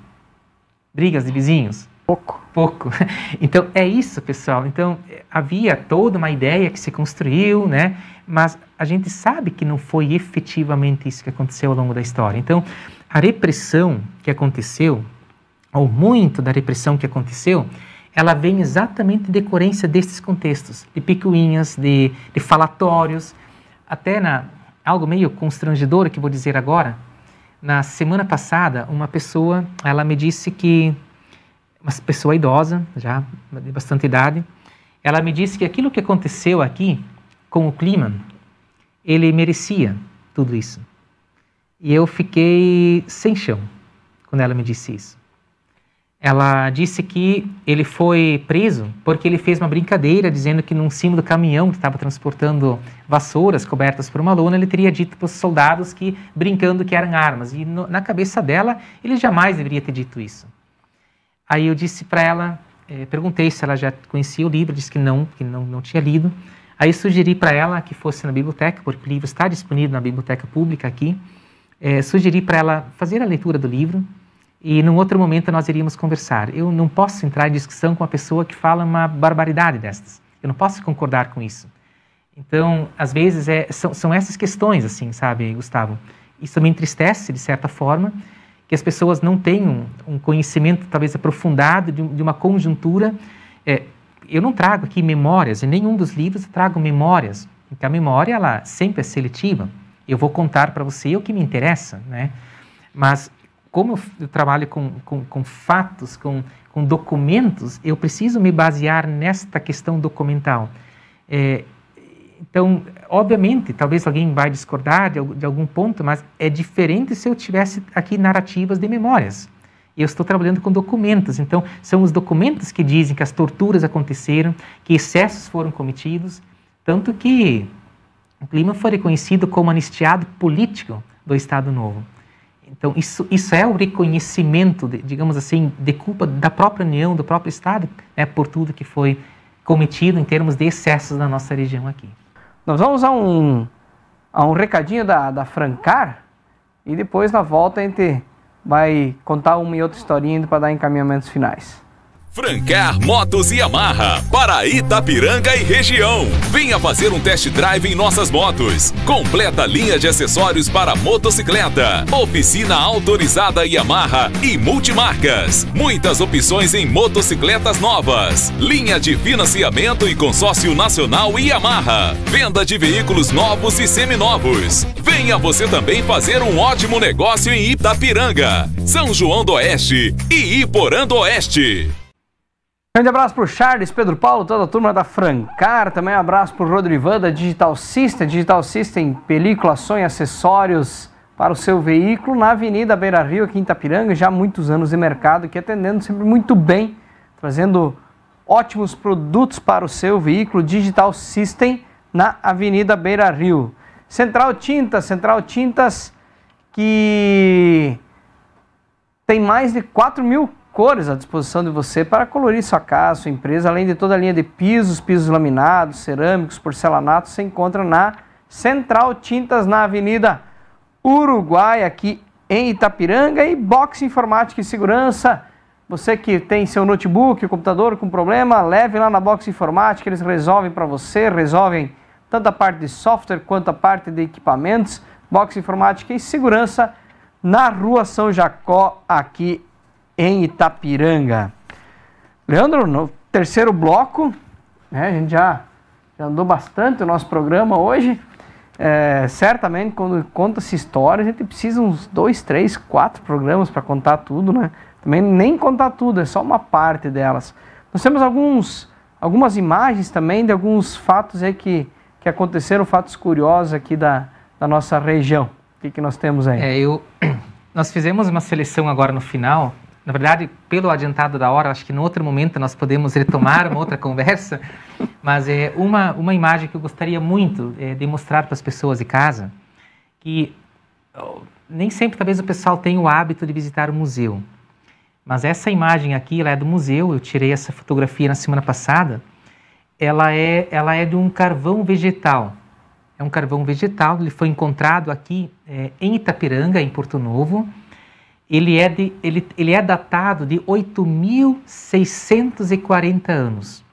Brigas de vizinhos? Pouco. Pouco. Então, é isso, pessoal. Então, havia toda uma ideia que se construiu, né? Mas a gente sabe que não foi efetivamente isso que aconteceu ao longo da história. Então, a repressão que aconteceu, ou muito da repressão que aconteceu, ela vem exatamente de decorrência destes contextos, de picuinhas, de, de falatórios, até na algo meio constrangedor que vou dizer agora. Na semana passada, uma pessoa, ela me disse que uma pessoa idosa, já de bastante idade, ela me disse que aquilo que aconteceu aqui com o clima, ele merecia tudo isso. E eu fiquei sem chão quando ela me disse isso ela disse que ele foi preso porque ele fez uma brincadeira dizendo que num cima do caminhão que estava transportando vassouras cobertas por uma lona, ele teria dito para os soldados que brincando que eram armas. E no, na cabeça dela, ele jamais deveria ter dito isso. Aí eu disse para ela, eh, perguntei se ela já conhecia o livro, disse que não, que não, não tinha lido. Aí sugeri para ela que fosse na biblioteca, porque o livro está disponível na biblioteca pública aqui. Eh, sugeri para ela fazer a leitura do livro e num outro momento nós iríamos conversar. Eu não posso entrar em discussão com uma pessoa que fala uma barbaridade destas. Eu não posso concordar com isso. Então, às vezes, é, são, são essas questões, assim, sabe, Gustavo? Isso me entristece, de certa forma, que as pessoas não tenham um conhecimento, talvez, aprofundado de, de uma conjuntura. É, eu não trago aqui memórias, em nenhum dos livros eu trago memórias, porque a memória, ela sempre é seletiva. Eu vou contar para você o que me interessa, né? Mas como eu trabalho com, com, com fatos, com, com, documentos, eu preciso me basear nesta questão documental. É, então, obviamente, talvez alguém vai discordar de, de, algum ponto, mas é diferente se eu tivesse aqui narrativas de memórias. Eu estou trabalhando com documentos, então são os documentos que dizem que as torturas aconteceram, que excessos foram cometidos, tanto que o clima foi reconhecido como anistiado político do Estado Novo. Então, isso, isso é o reconhecimento, de, digamos assim, de culpa da própria União, do próprio Estado, né, por tudo que foi cometido em termos de excessos na nossa região aqui. Nós vamos a um, a um recadinho da, da Francar e depois na volta a gente vai contar uma e outra historinha para dar encaminhamentos finais. Francar Motos e Amarra para Itapiranga e região. Venha fazer um test drive em nossas motos. Completa linha de acessórios para motocicleta, oficina autorizada Yamaha e multimarcas. Muitas opções em motocicletas novas. Linha de financiamento e consórcio nacional Yamaha. Venda de veículos novos e seminovos. Venha você também fazer um ótimo negócio em Itapiranga, São João do Oeste e Iporã do Oeste. Grande abraço pro Charles, Pedro Paulo, toda a turma da Francar, também abraço pro Rodrivan da Digital System, Digital System, película, sonho, acessórios para o seu veículo na Avenida Beira Rio, aqui em Itapiranga, já há muitos anos de mercado, que atendendo sempre muito bem, trazendo ótimos produtos para o seu veículo Digital System na Avenida Beira Rio. Central Tintas, Central Tintas que tem mais de 4 mil cores à disposição de você para colorir sua casa, sua empresa, além de toda a linha de pisos, pisos laminados, cerâmicos, porcelanatos, você encontra na Central Tintas na Avenida Uruguai, aqui em Itapiranga, e Box Informática e Segurança. Você que tem seu notebook, computador com problema, leve lá na Box Informática, eles resolvem para você, resolvem tanto a parte de software quanto a parte de equipamentos. Box Informática e Segurança na Rua São Jacó, aqui em Itapiranga. Leandro, no terceiro bloco, né, a gente já, já andou bastante o nosso programa hoje. É, certamente, quando conta-se história, a gente precisa uns dois, três, quatro programas para contar tudo, né? Também nem contar tudo, é só uma parte delas. Nós temos alguns, algumas imagens também de alguns fatos aí que, que aconteceram, fatos curiosos aqui da, da nossa região. O que, que nós temos aí? É, eu... Nós fizemos uma seleção agora no final na verdade, pelo adiantado da hora, acho que em outro momento nós podemos retomar uma outra conversa, mas é uma, uma imagem que eu gostaria muito é, de mostrar para as pessoas de casa, que oh, nem sempre talvez o pessoal tenha o hábito de visitar o museu. Mas essa imagem aqui, ela é do museu, eu tirei essa fotografia na semana passada, ela é, ela é de um carvão vegetal. É um carvão vegetal, ele foi encontrado aqui é, em Itapiranga, em Porto Novo, ele é, de, ele, ele é datado de 8.640 anos.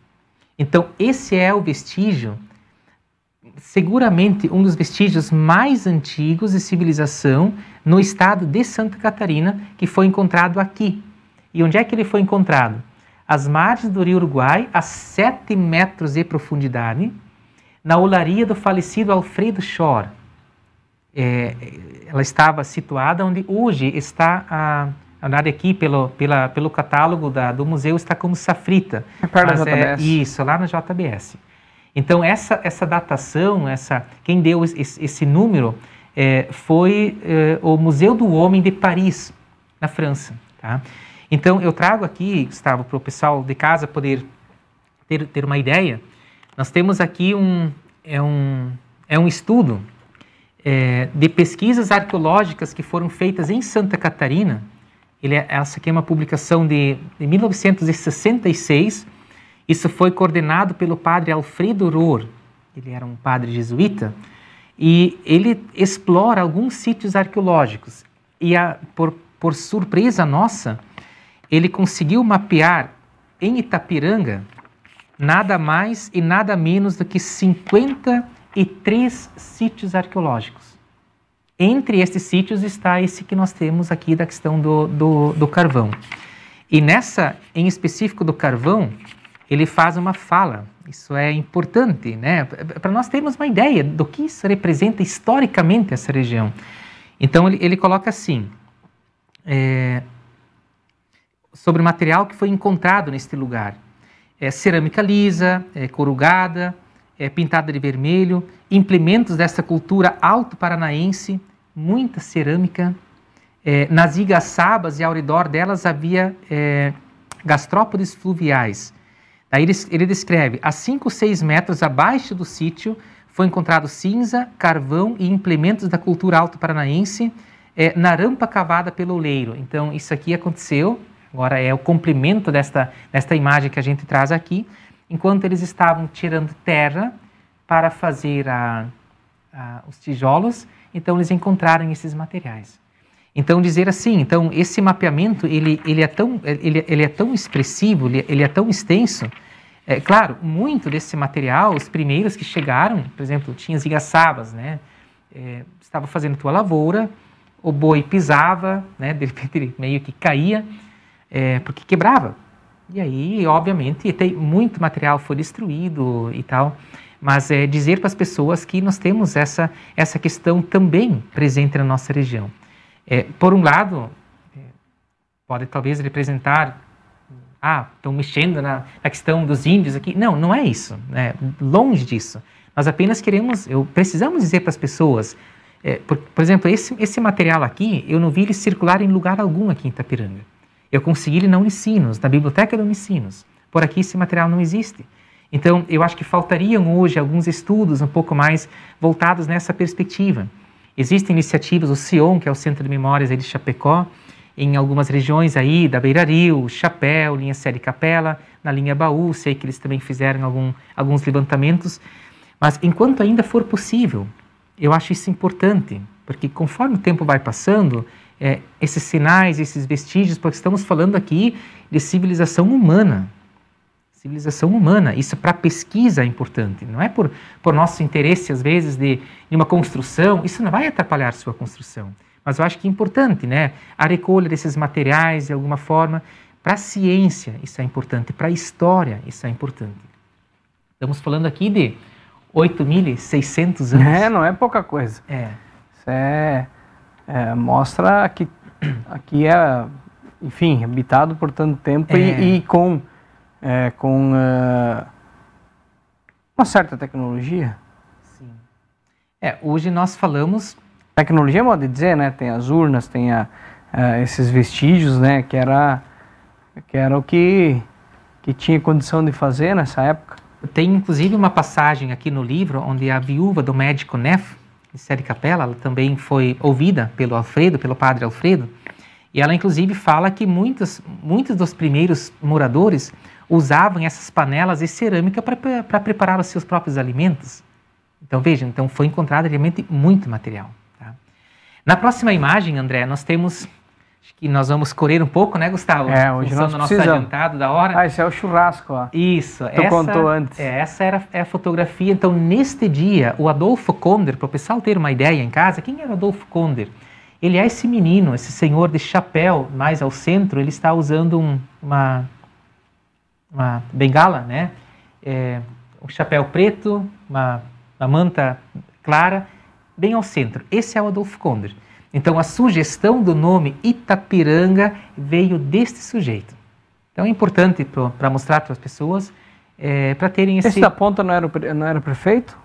Então, esse é o vestígio, seguramente um dos vestígios mais antigos de civilização no estado de Santa Catarina, que foi encontrado aqui. E onde é que ele foi encontrado? Às margens do rio Uruguai, a 7 metros de profundidade, na olaria do falecido Alfredo Schor, é, ela estava situada onde hoje está a andar aqui pelo, pela, pelo catálogo da, do museu está como Safrita. É JBS. É, isso, lá na JBS. Então, essa, essa datação, essa quem deu esse, esse número é, foi é, o Museu do Homem de Paris, na França. Tá? Então, eu trago aqui, Gustavo, para o pessoal de casa poder ter, ter uma ideia. Nós temos aqui um, é um, é um estudo é, de pesquisas arqueológicas que foram feitas em Santa Catarina. Ele, é, essa aqui é uma publicação de, de 1966. Isso foi coordenado pelo padre Alfredo Rohr. Ele era um padre jesuíta e ele explora alguns sítios arqueológicos. E a, por, por surpresa nossa, ele conseguiu mapear em Itapiranga nada mais e nada menos do que 50 e três sítios arqueológicos. Entre estes sítios está esse que nós temos aqui da questão do, do, do carvão. E nessa, em específico do carvão, ele faz uma fala. Isso é importante, né? Para nós termos uma ideia do que isso representa historicamente essa região. Então ele, ele coloca assim: é, sobre o material que foi encontrado neste lugar, é cerâmica lisa, é, corrugada é, pintada de vermelho, implementos dessa cultura alto-paranaense, muita cerâmica. É, nas igaçabas e ao redor delas havia é, gastrópodes fluviais. Daí ele, ele descreve, a 5 ou 6 metros abaixo do sítio, foi encontrado cinza, carvão e implementos da cultura alto-paranaense é, na rampa cavada pelo oleiro. Então, isso aqui aconteceu, agora é o complemento desta, desta imagem que a gente traz aqui, enquanto eles estavam tirando terra para fazer a, a, os tijolos, então eles encontraram esses materiais. Então dizer assim, então esse mapeamento ele, ele é tão ele, ele é tão expressivo, ele, ele é tão extenso. É, claro, muito desse material, os primeiros que chegaram, por exemplo, tinha as igaçabas, né? É, estava fazendo tua lavoura, o boi pisava, né? De repente ele meio que caía, é, porque quebrava, e aí, obviamente, tem muito material foi destruído e tal, mas é dizer para as pessoas que nós temos essa essa questão também presente na nossa região. É, por um lado, é, pode talvez representar ah, estão mexendo na, na, questão dos índios aqui. Não, não é isso. Né? Longe disso. Nós apenas queremos, eu, precisamos dizer para as pessoas, é, por, por, exemplo, esse, esse material aqui, eu não vi ele circular em lugar algum aqui em Itapiranga. Eu consegui ele na Unicinos, na biblioteca da Unicinos. Por aqui esse material não existe. Então, eu acho que faltariam hoje alguns estudos um pouco mais voltados nessa perspectiva. Existem iniciativas, o Cion que é o Centro de Memórias de Chapecó, em algumas regiões aí da Beira Rio, Chapéu, linha Série Capela, na linha Baú, sei que eles também fizeram algum, alguns levantamentos. Mas enquanto ainda for possível, eu acho isso importante, porque conforme o tempo vai passando, é, esses sinais, esses vestígios, porque estamos falando aqui de civilização humana. Civilização humana, isso para pesquisa é importante, não é por, por nosso interesse, às vezes, de, de uma construção, isso não vai atrapalhar sua construção. Mas eu acho que é importante, né? A recolha desses materiais, de alguma forma, para a ciência, isso é importante, para a história, isso é importante. Estamos falando aqui de 8.600 anos. É, não é pouca coisa. É. Isso é é, mostra que aqui é, enfim, habitado por tanto tempo é. e, e, com, é, com uh, uma certa tecnologia. Sim. É, hoje nós falamos... Tecnologia é modo de dizer, né? Tem as urnas, tem a, a, é, esses vestígios, né? Que era, que era o que, que tinha condição de fazer nessa época. Tem, inclusive, uma passagem aqui no livro onde a viúva do médico Neff, Série Capela, ela também foi ouvida pelo Alfredo, pelo padre Alfredo, e ela inclusive fala que muitos, muitos dos primeiros moradores usavam essas panelas e cerâmica para preparar os seus próprios alimentos. Então vejam, então foi encontrado realmente muito material. Tá? Na próxima imagem, André, nós temos Acho que nós vamos correr um pouco, né, Gustavo? É, hoje nós precisamos. nosso adiantado da hora. Ah, isso é o churrasco, ó. Isso. Tu essa, contou antes. É, essa era é a fotografia. Então, neste dia, o Adolfo Konder, para o pessoal ter uma ideia em casa, quem era Adolfo Konder? Ele é esse menino, esse senhor de chapéu, mais ao centro, ele está usando um, uma, uma bengala, né? É, um chapéu preto, uma, uma manta clara, bem ao centro. Esse é o Adolfo Konder. Então a sugestão do nome Itapiranga veio deste sujeito. Então é importante para mostrar para as pessoas, é, para terem esse... Esse da ponta não era, não era prefeito?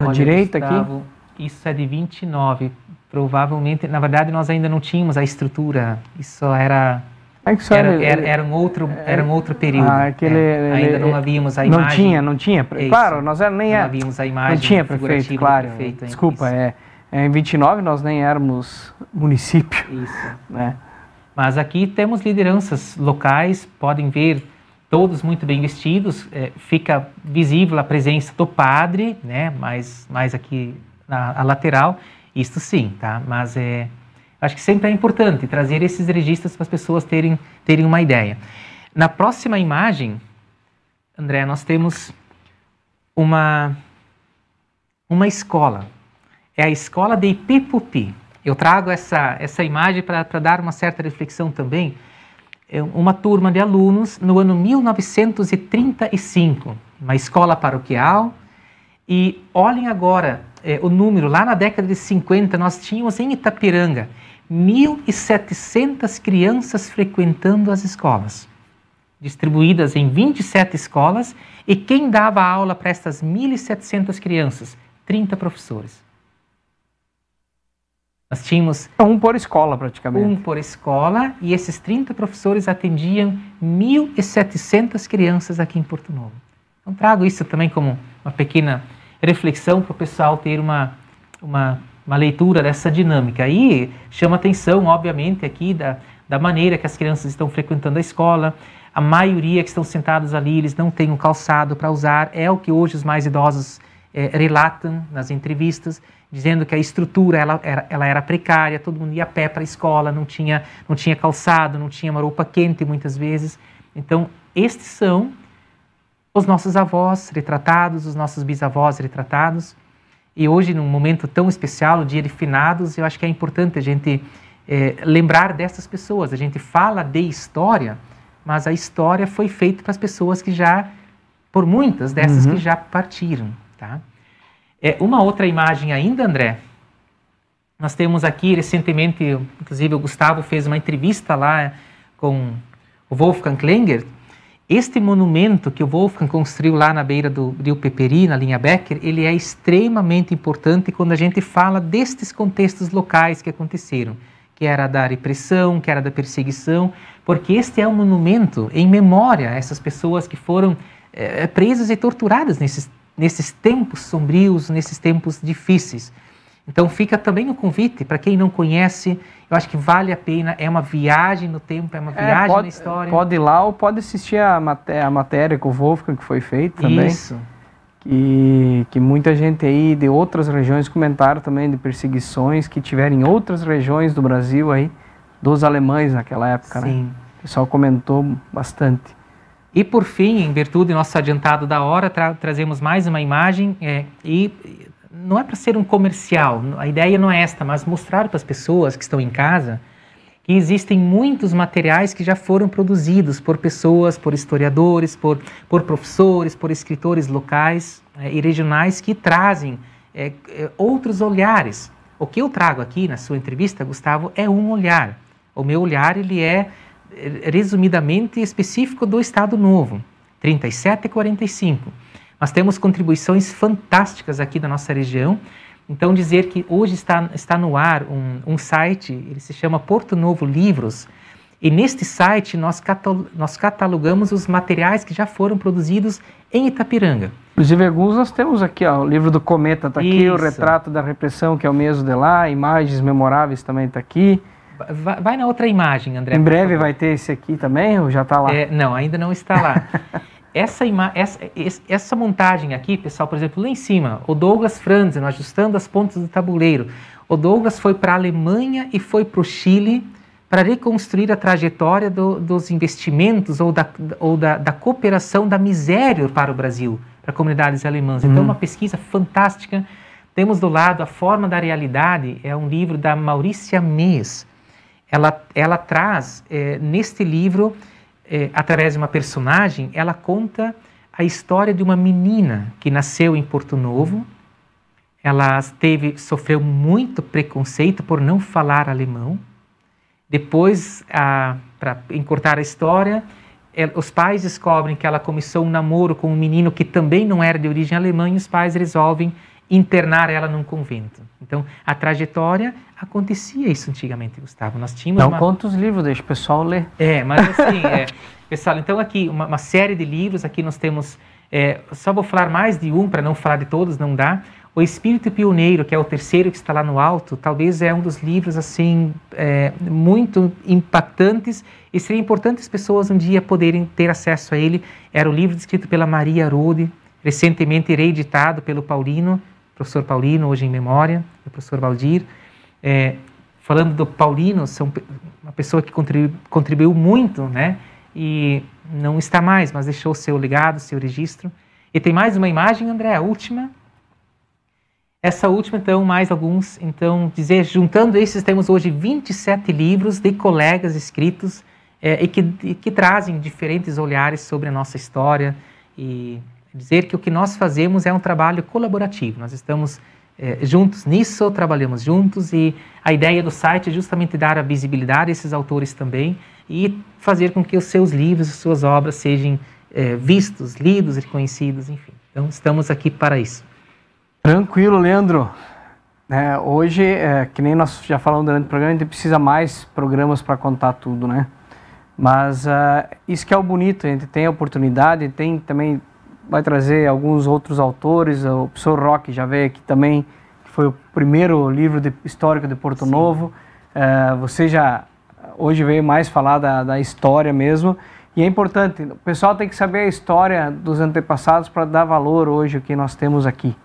Na direita aqui? Isso é de 29. Provavelmente, na verdade, nós ainda não tínhamos a estrutura. Isso era é era, era, era, um outro, é, era um outro período. Ah, aquele, é. é ainda não havíamos a imagem. Não tinha, não tinha. Claro, nós nem Não havíamos a imagem. Não tinha prefeito, claro. Prefeito, Desculpa, isso. é. Em 29 nós nem éramos município. Isso. Né? Mas aqui temos lideranças locais, podem ver todos muito bem vestidos, é, fica visível a presença do padre, né? Mais, mais aqui na lateral, isto sim, tá? Mas é, acho que sempre é importante trazer esses registros para as pessoas terem, terem uma ideia. Na próxima imagem, André, nós temos uma, uma escola, é a escola de Ipipupi. Eu trago essa, essa imagem para dar uma certa reflexão também. É uma turma de alunos no ano 1935, uma escola paroquial. E olhem agora é, o número, lá na década de 50 nós tínhamos em Itapiranga 1.700 crianças frequentando as escolas, distribuídas em 27 escolas, e quem dava aula para essas 1.700 crianças? 30 professores. Nós tínhamos. Então, um por escola, praticamente. Um por escola, e esses 30 professores atendiam 1.700 crianças aqui em Porto Novo. Então, trago isso também como uma pequena reflexão para o pessoal ter uma, uma, uma leitura dessa dinâmica. E chama atenção, obviamente, aqui da, da maneira que as crianças estão frequentando a escola. A maioria que estão sentados ali, eles não têm um calçado para usar, é o que hoje os mais idosos eh, relatam nas entrevistas dizendo que a estrutura ela era, ela era precária, todo mundo ia a pé para a escola, não tinha, não tinha calçado, não tinha uma roupa quente muitas vezes. Então, estes são os nossos avós retratados, os nossos bisavós retratados. E hoje, num momento tão especial, o dia de finados, eu acho que é importante a gente é, lembrar dessas pessoas. A gente fala de história, mas a história foi feita para as pessoas que já, por muitas dessas uhum. que já partiram, tá? É, uma outra imagem ainda, André. Nós temos aqui recentemente, inclusive o Gustavo fez uma entrevista lá com o Wolfgang Klinger. Este monumento que o Wolfgang construiu lá na beira do rio Peperi, na linha Becker, ele é extremamente importante quando a gente fala destes contextos locais que aconteceram, que era da repressão, que era da perseguição, porque este é um monumento em memória a essas pessoas que foram é, presas e torturadas nesses nesses tempos sombrios, nesses tempos difíceis. Então fica também o convite para quem não conhece, eu acho que vale a pena, é uma viagem no tempo, é uma é, viagem pode, na história. Pode ir lá ou pode assistir a, maté a matéria com o Wolfgang que foi feita também. Isso. E que muita gente aí de outras regiões comentaram também de perseguições que tiveram em outras regiões do Brasil aí, dos alemães naquela época, né? Sim. Né? O pessoal comentou bastante. E por fim, em virtude do nosso adiantado da hora, tra trazemos mais uma imagem é, e não é para ser um comercial, a ideia não é esta, mas mostrar para as pessoas que estão em casa que existem muitos materiais que já foram produzidos por pessoas, por historiadores, por, por professores, por escritores locais é, e regionais que trazem é, é outros olhares. O que eu trago aqui na sua entrevista, Gustavo, é um olhar. O meu olhar ele é resumidamente específico do Estado Novo, 37 e 45. Nós temos contribuições fantásticas aqui da nossa região. Então, dizer que hoje está, está no ar um, um site, ele se chama Porto Novo Livros, e neste site nós, nós catalogamos os materiais que já foram produzidos em Itapiranga. Inclusive alguns nós temos aqui, ó, o livro do Cometa está aqui, Isso. o retrato da repressão, que é o mesmo de lá, imagens memoráveis também está aqui. Vai, vai na outra imagem, André. Em breve vai ter esse aqui também ou já está lá? É, não, ainda não está lá. essa, essa, essa montagem aqui, pessoal, por exemplo, lá em cima, o Douglas Franzen, ajustando as pontas do tabuleiro. O Douglas foi para a Alemanha e foi para o Chile para reconstruir a trajetória do, dos investimentos ou, da, ou da, da, cooperação da miséria para o Brasil, para comunidades alemãs. Então, hum. uma pesquisa fantástica. Temos do lado A Forma da Realidade, é um livro da Maurícia Mês, ela, ela traz é, neste livro, é, através de uma personagem, ela conta a história de uma menina que nasceu em Porto Novo. Ela teve, sofreu muito preconceito por não falar alemão. Depois, para encurtar a história, ela, os pais descobrem que ela começou um namoro com um menino que também não era de origem alemã e os pais resolvem internar ela num convento. Então, a trajetória acontecia isso antigamente, Gustavo. Nós tínhamos Não uma... conta os livros, deixa o pessoal ler. É, mas assim, é, pessoal, então aqui uma, uma, série de livros, aqui nós temos, é, só vou falar mais de um para não falar de todos, não dá. O Espírito Pioneiro, que é o terceiro que está lá no alto, talvez é um dos livros assim é, muito impactantes e seria importante as pessoas um dia poderem ter acesso a ele. Era o livro escrito pela Maria Rode, recentemente reeditado pelo Paulino, professor Paulino, hoje em memória, o professor Valdir. É, falando do Paulino, são uma pessoa que contribu contribuiu muito, né? E não está mais, mas deixou seu legado, seu registro. E tem mais uma imagem, André, a última. Essa última, então, mais alguns. Então, dizer, juntando esses, temos hoje 27 livros de colegas escritos é, e, que, e que trazem diferentes olhares sobre a nossa história e dizer que o que nós fazemos é um trabalho colaborativo. Nós estamos é, juntos nisso, trabalhamos juntos e a ideia do site é justamente dar a visibilidade a esses autores também e fazer com que os seus livros, as suas obras sejam é, vistos, lidos, reconhecidos, enfim. Então estamos aqui para isso. Tranquilo, Leandro. É, hoje, é, que nem nós já falamos durante o programa, a gente precisa mais programas para contar tudo, né? Mas uh, isso que é o bonito, a gente tem a oportunidade, tem também vai trazer alguns outros autores, o professor Roque já veio aqui também, que foi o primeiro livro de, histórico de Porto Sim. Novo. Uh, você já hoje veio mais falar da, da, história mesmo. E é importante, o pessoal tem que saber a história dos antepassados para dar valor hoje o que nós temos aqui.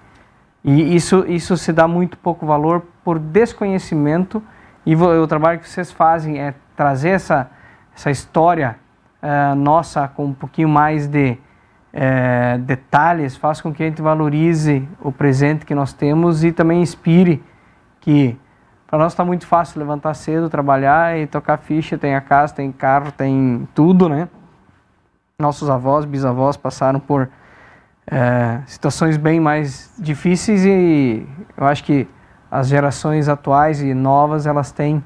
E isso, isso se dá muito pouco valor por desconhecimento. E o trabalho que vocês fazem é trazer essa, essa história uh, nossa com um pouquinho mais de, é, detalhes faz com que a gente valorize o presente que nós temos e também inspire que para nós está muito fácil levantar cedo, trabalhar e tocar ficha, tem a casa, tem carro, tem tudo, né? Nossos avós, bisavós passaram por é, situações bem mais difíceis e eu acho que as gerações atuais e novas elas têm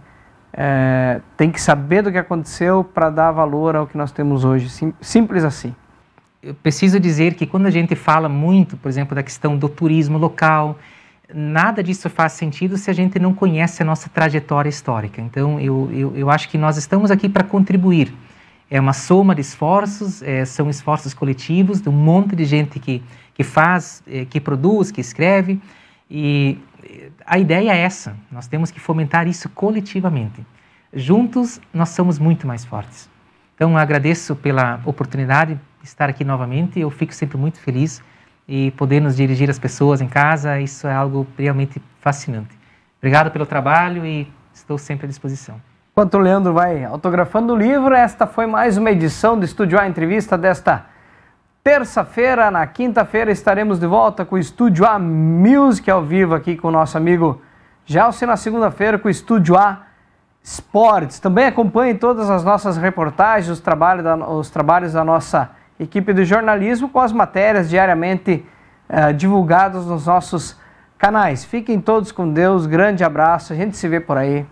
é, têm que saber do que aconteceu para dar valor ao que nós temos hoje, simples assim eu preciso dizer que quando a gente fala muito, por exemplo, da questão do turismo local, nada disso faz sentido se a gente não conhece a nossa trajetória histórica. Então, eu, eu, eu acho que nós estamos aqui para contribuir. É uma soma de esforços, é, são esforços coletivos de um monte de gente que, que faz, é, que produz, que escreve. E a ideia é essa: nós temos que fomentar isso coletivamente. Juntos, nós somos muito mais fortes. Então, agradeço pela oportunidade, estar aqui novamente. Eu fico sempre muito feliz e poder nos dirigir às pessoas em casa, isso é algo realmente fascinante. Obrigado pelo trabalho e estou sempre à disposição. Enquanto o Leandro vai autografando o livro, esta foi mais uma edição do Estúdio A Entrevista desta terça-feira. Na quinta-feira estaremos de volta com o Estúdio A Music ao vivo aqui com o nosso amigo Gelson. Na segunda-feira com o Estúdio A Esportes. Também acompanhe todas as nossas reportagens, os trabalhos da, os trabalhos da nossa equipe de jornalismo, com as matérias diariamente uh, divulgadas nos nossos canais. Fiquem todos com Deus, grande abraço, a gente se vê por aí.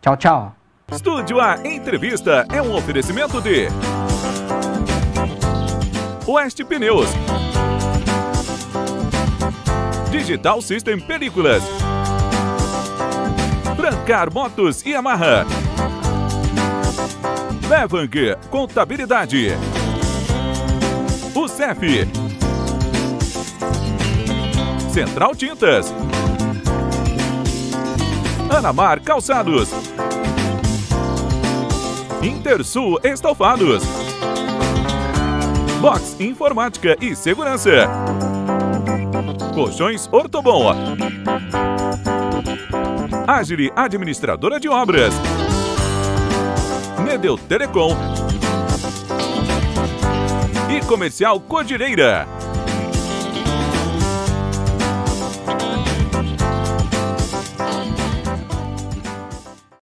Tchau, tchau. Estúdio A Entrevista é um oferecimento de Oeste Pneus, Digital System Películas, Brancar Motos e Amarra, Levang Contabilidade o CEF, Central Tintas, Anamar Calçados, Intersul Estofados, Box Informática e Segurança, Colchões Ortobon, Agile Administradora de Obras, Nedel Telecom, Comercial Cordilheira.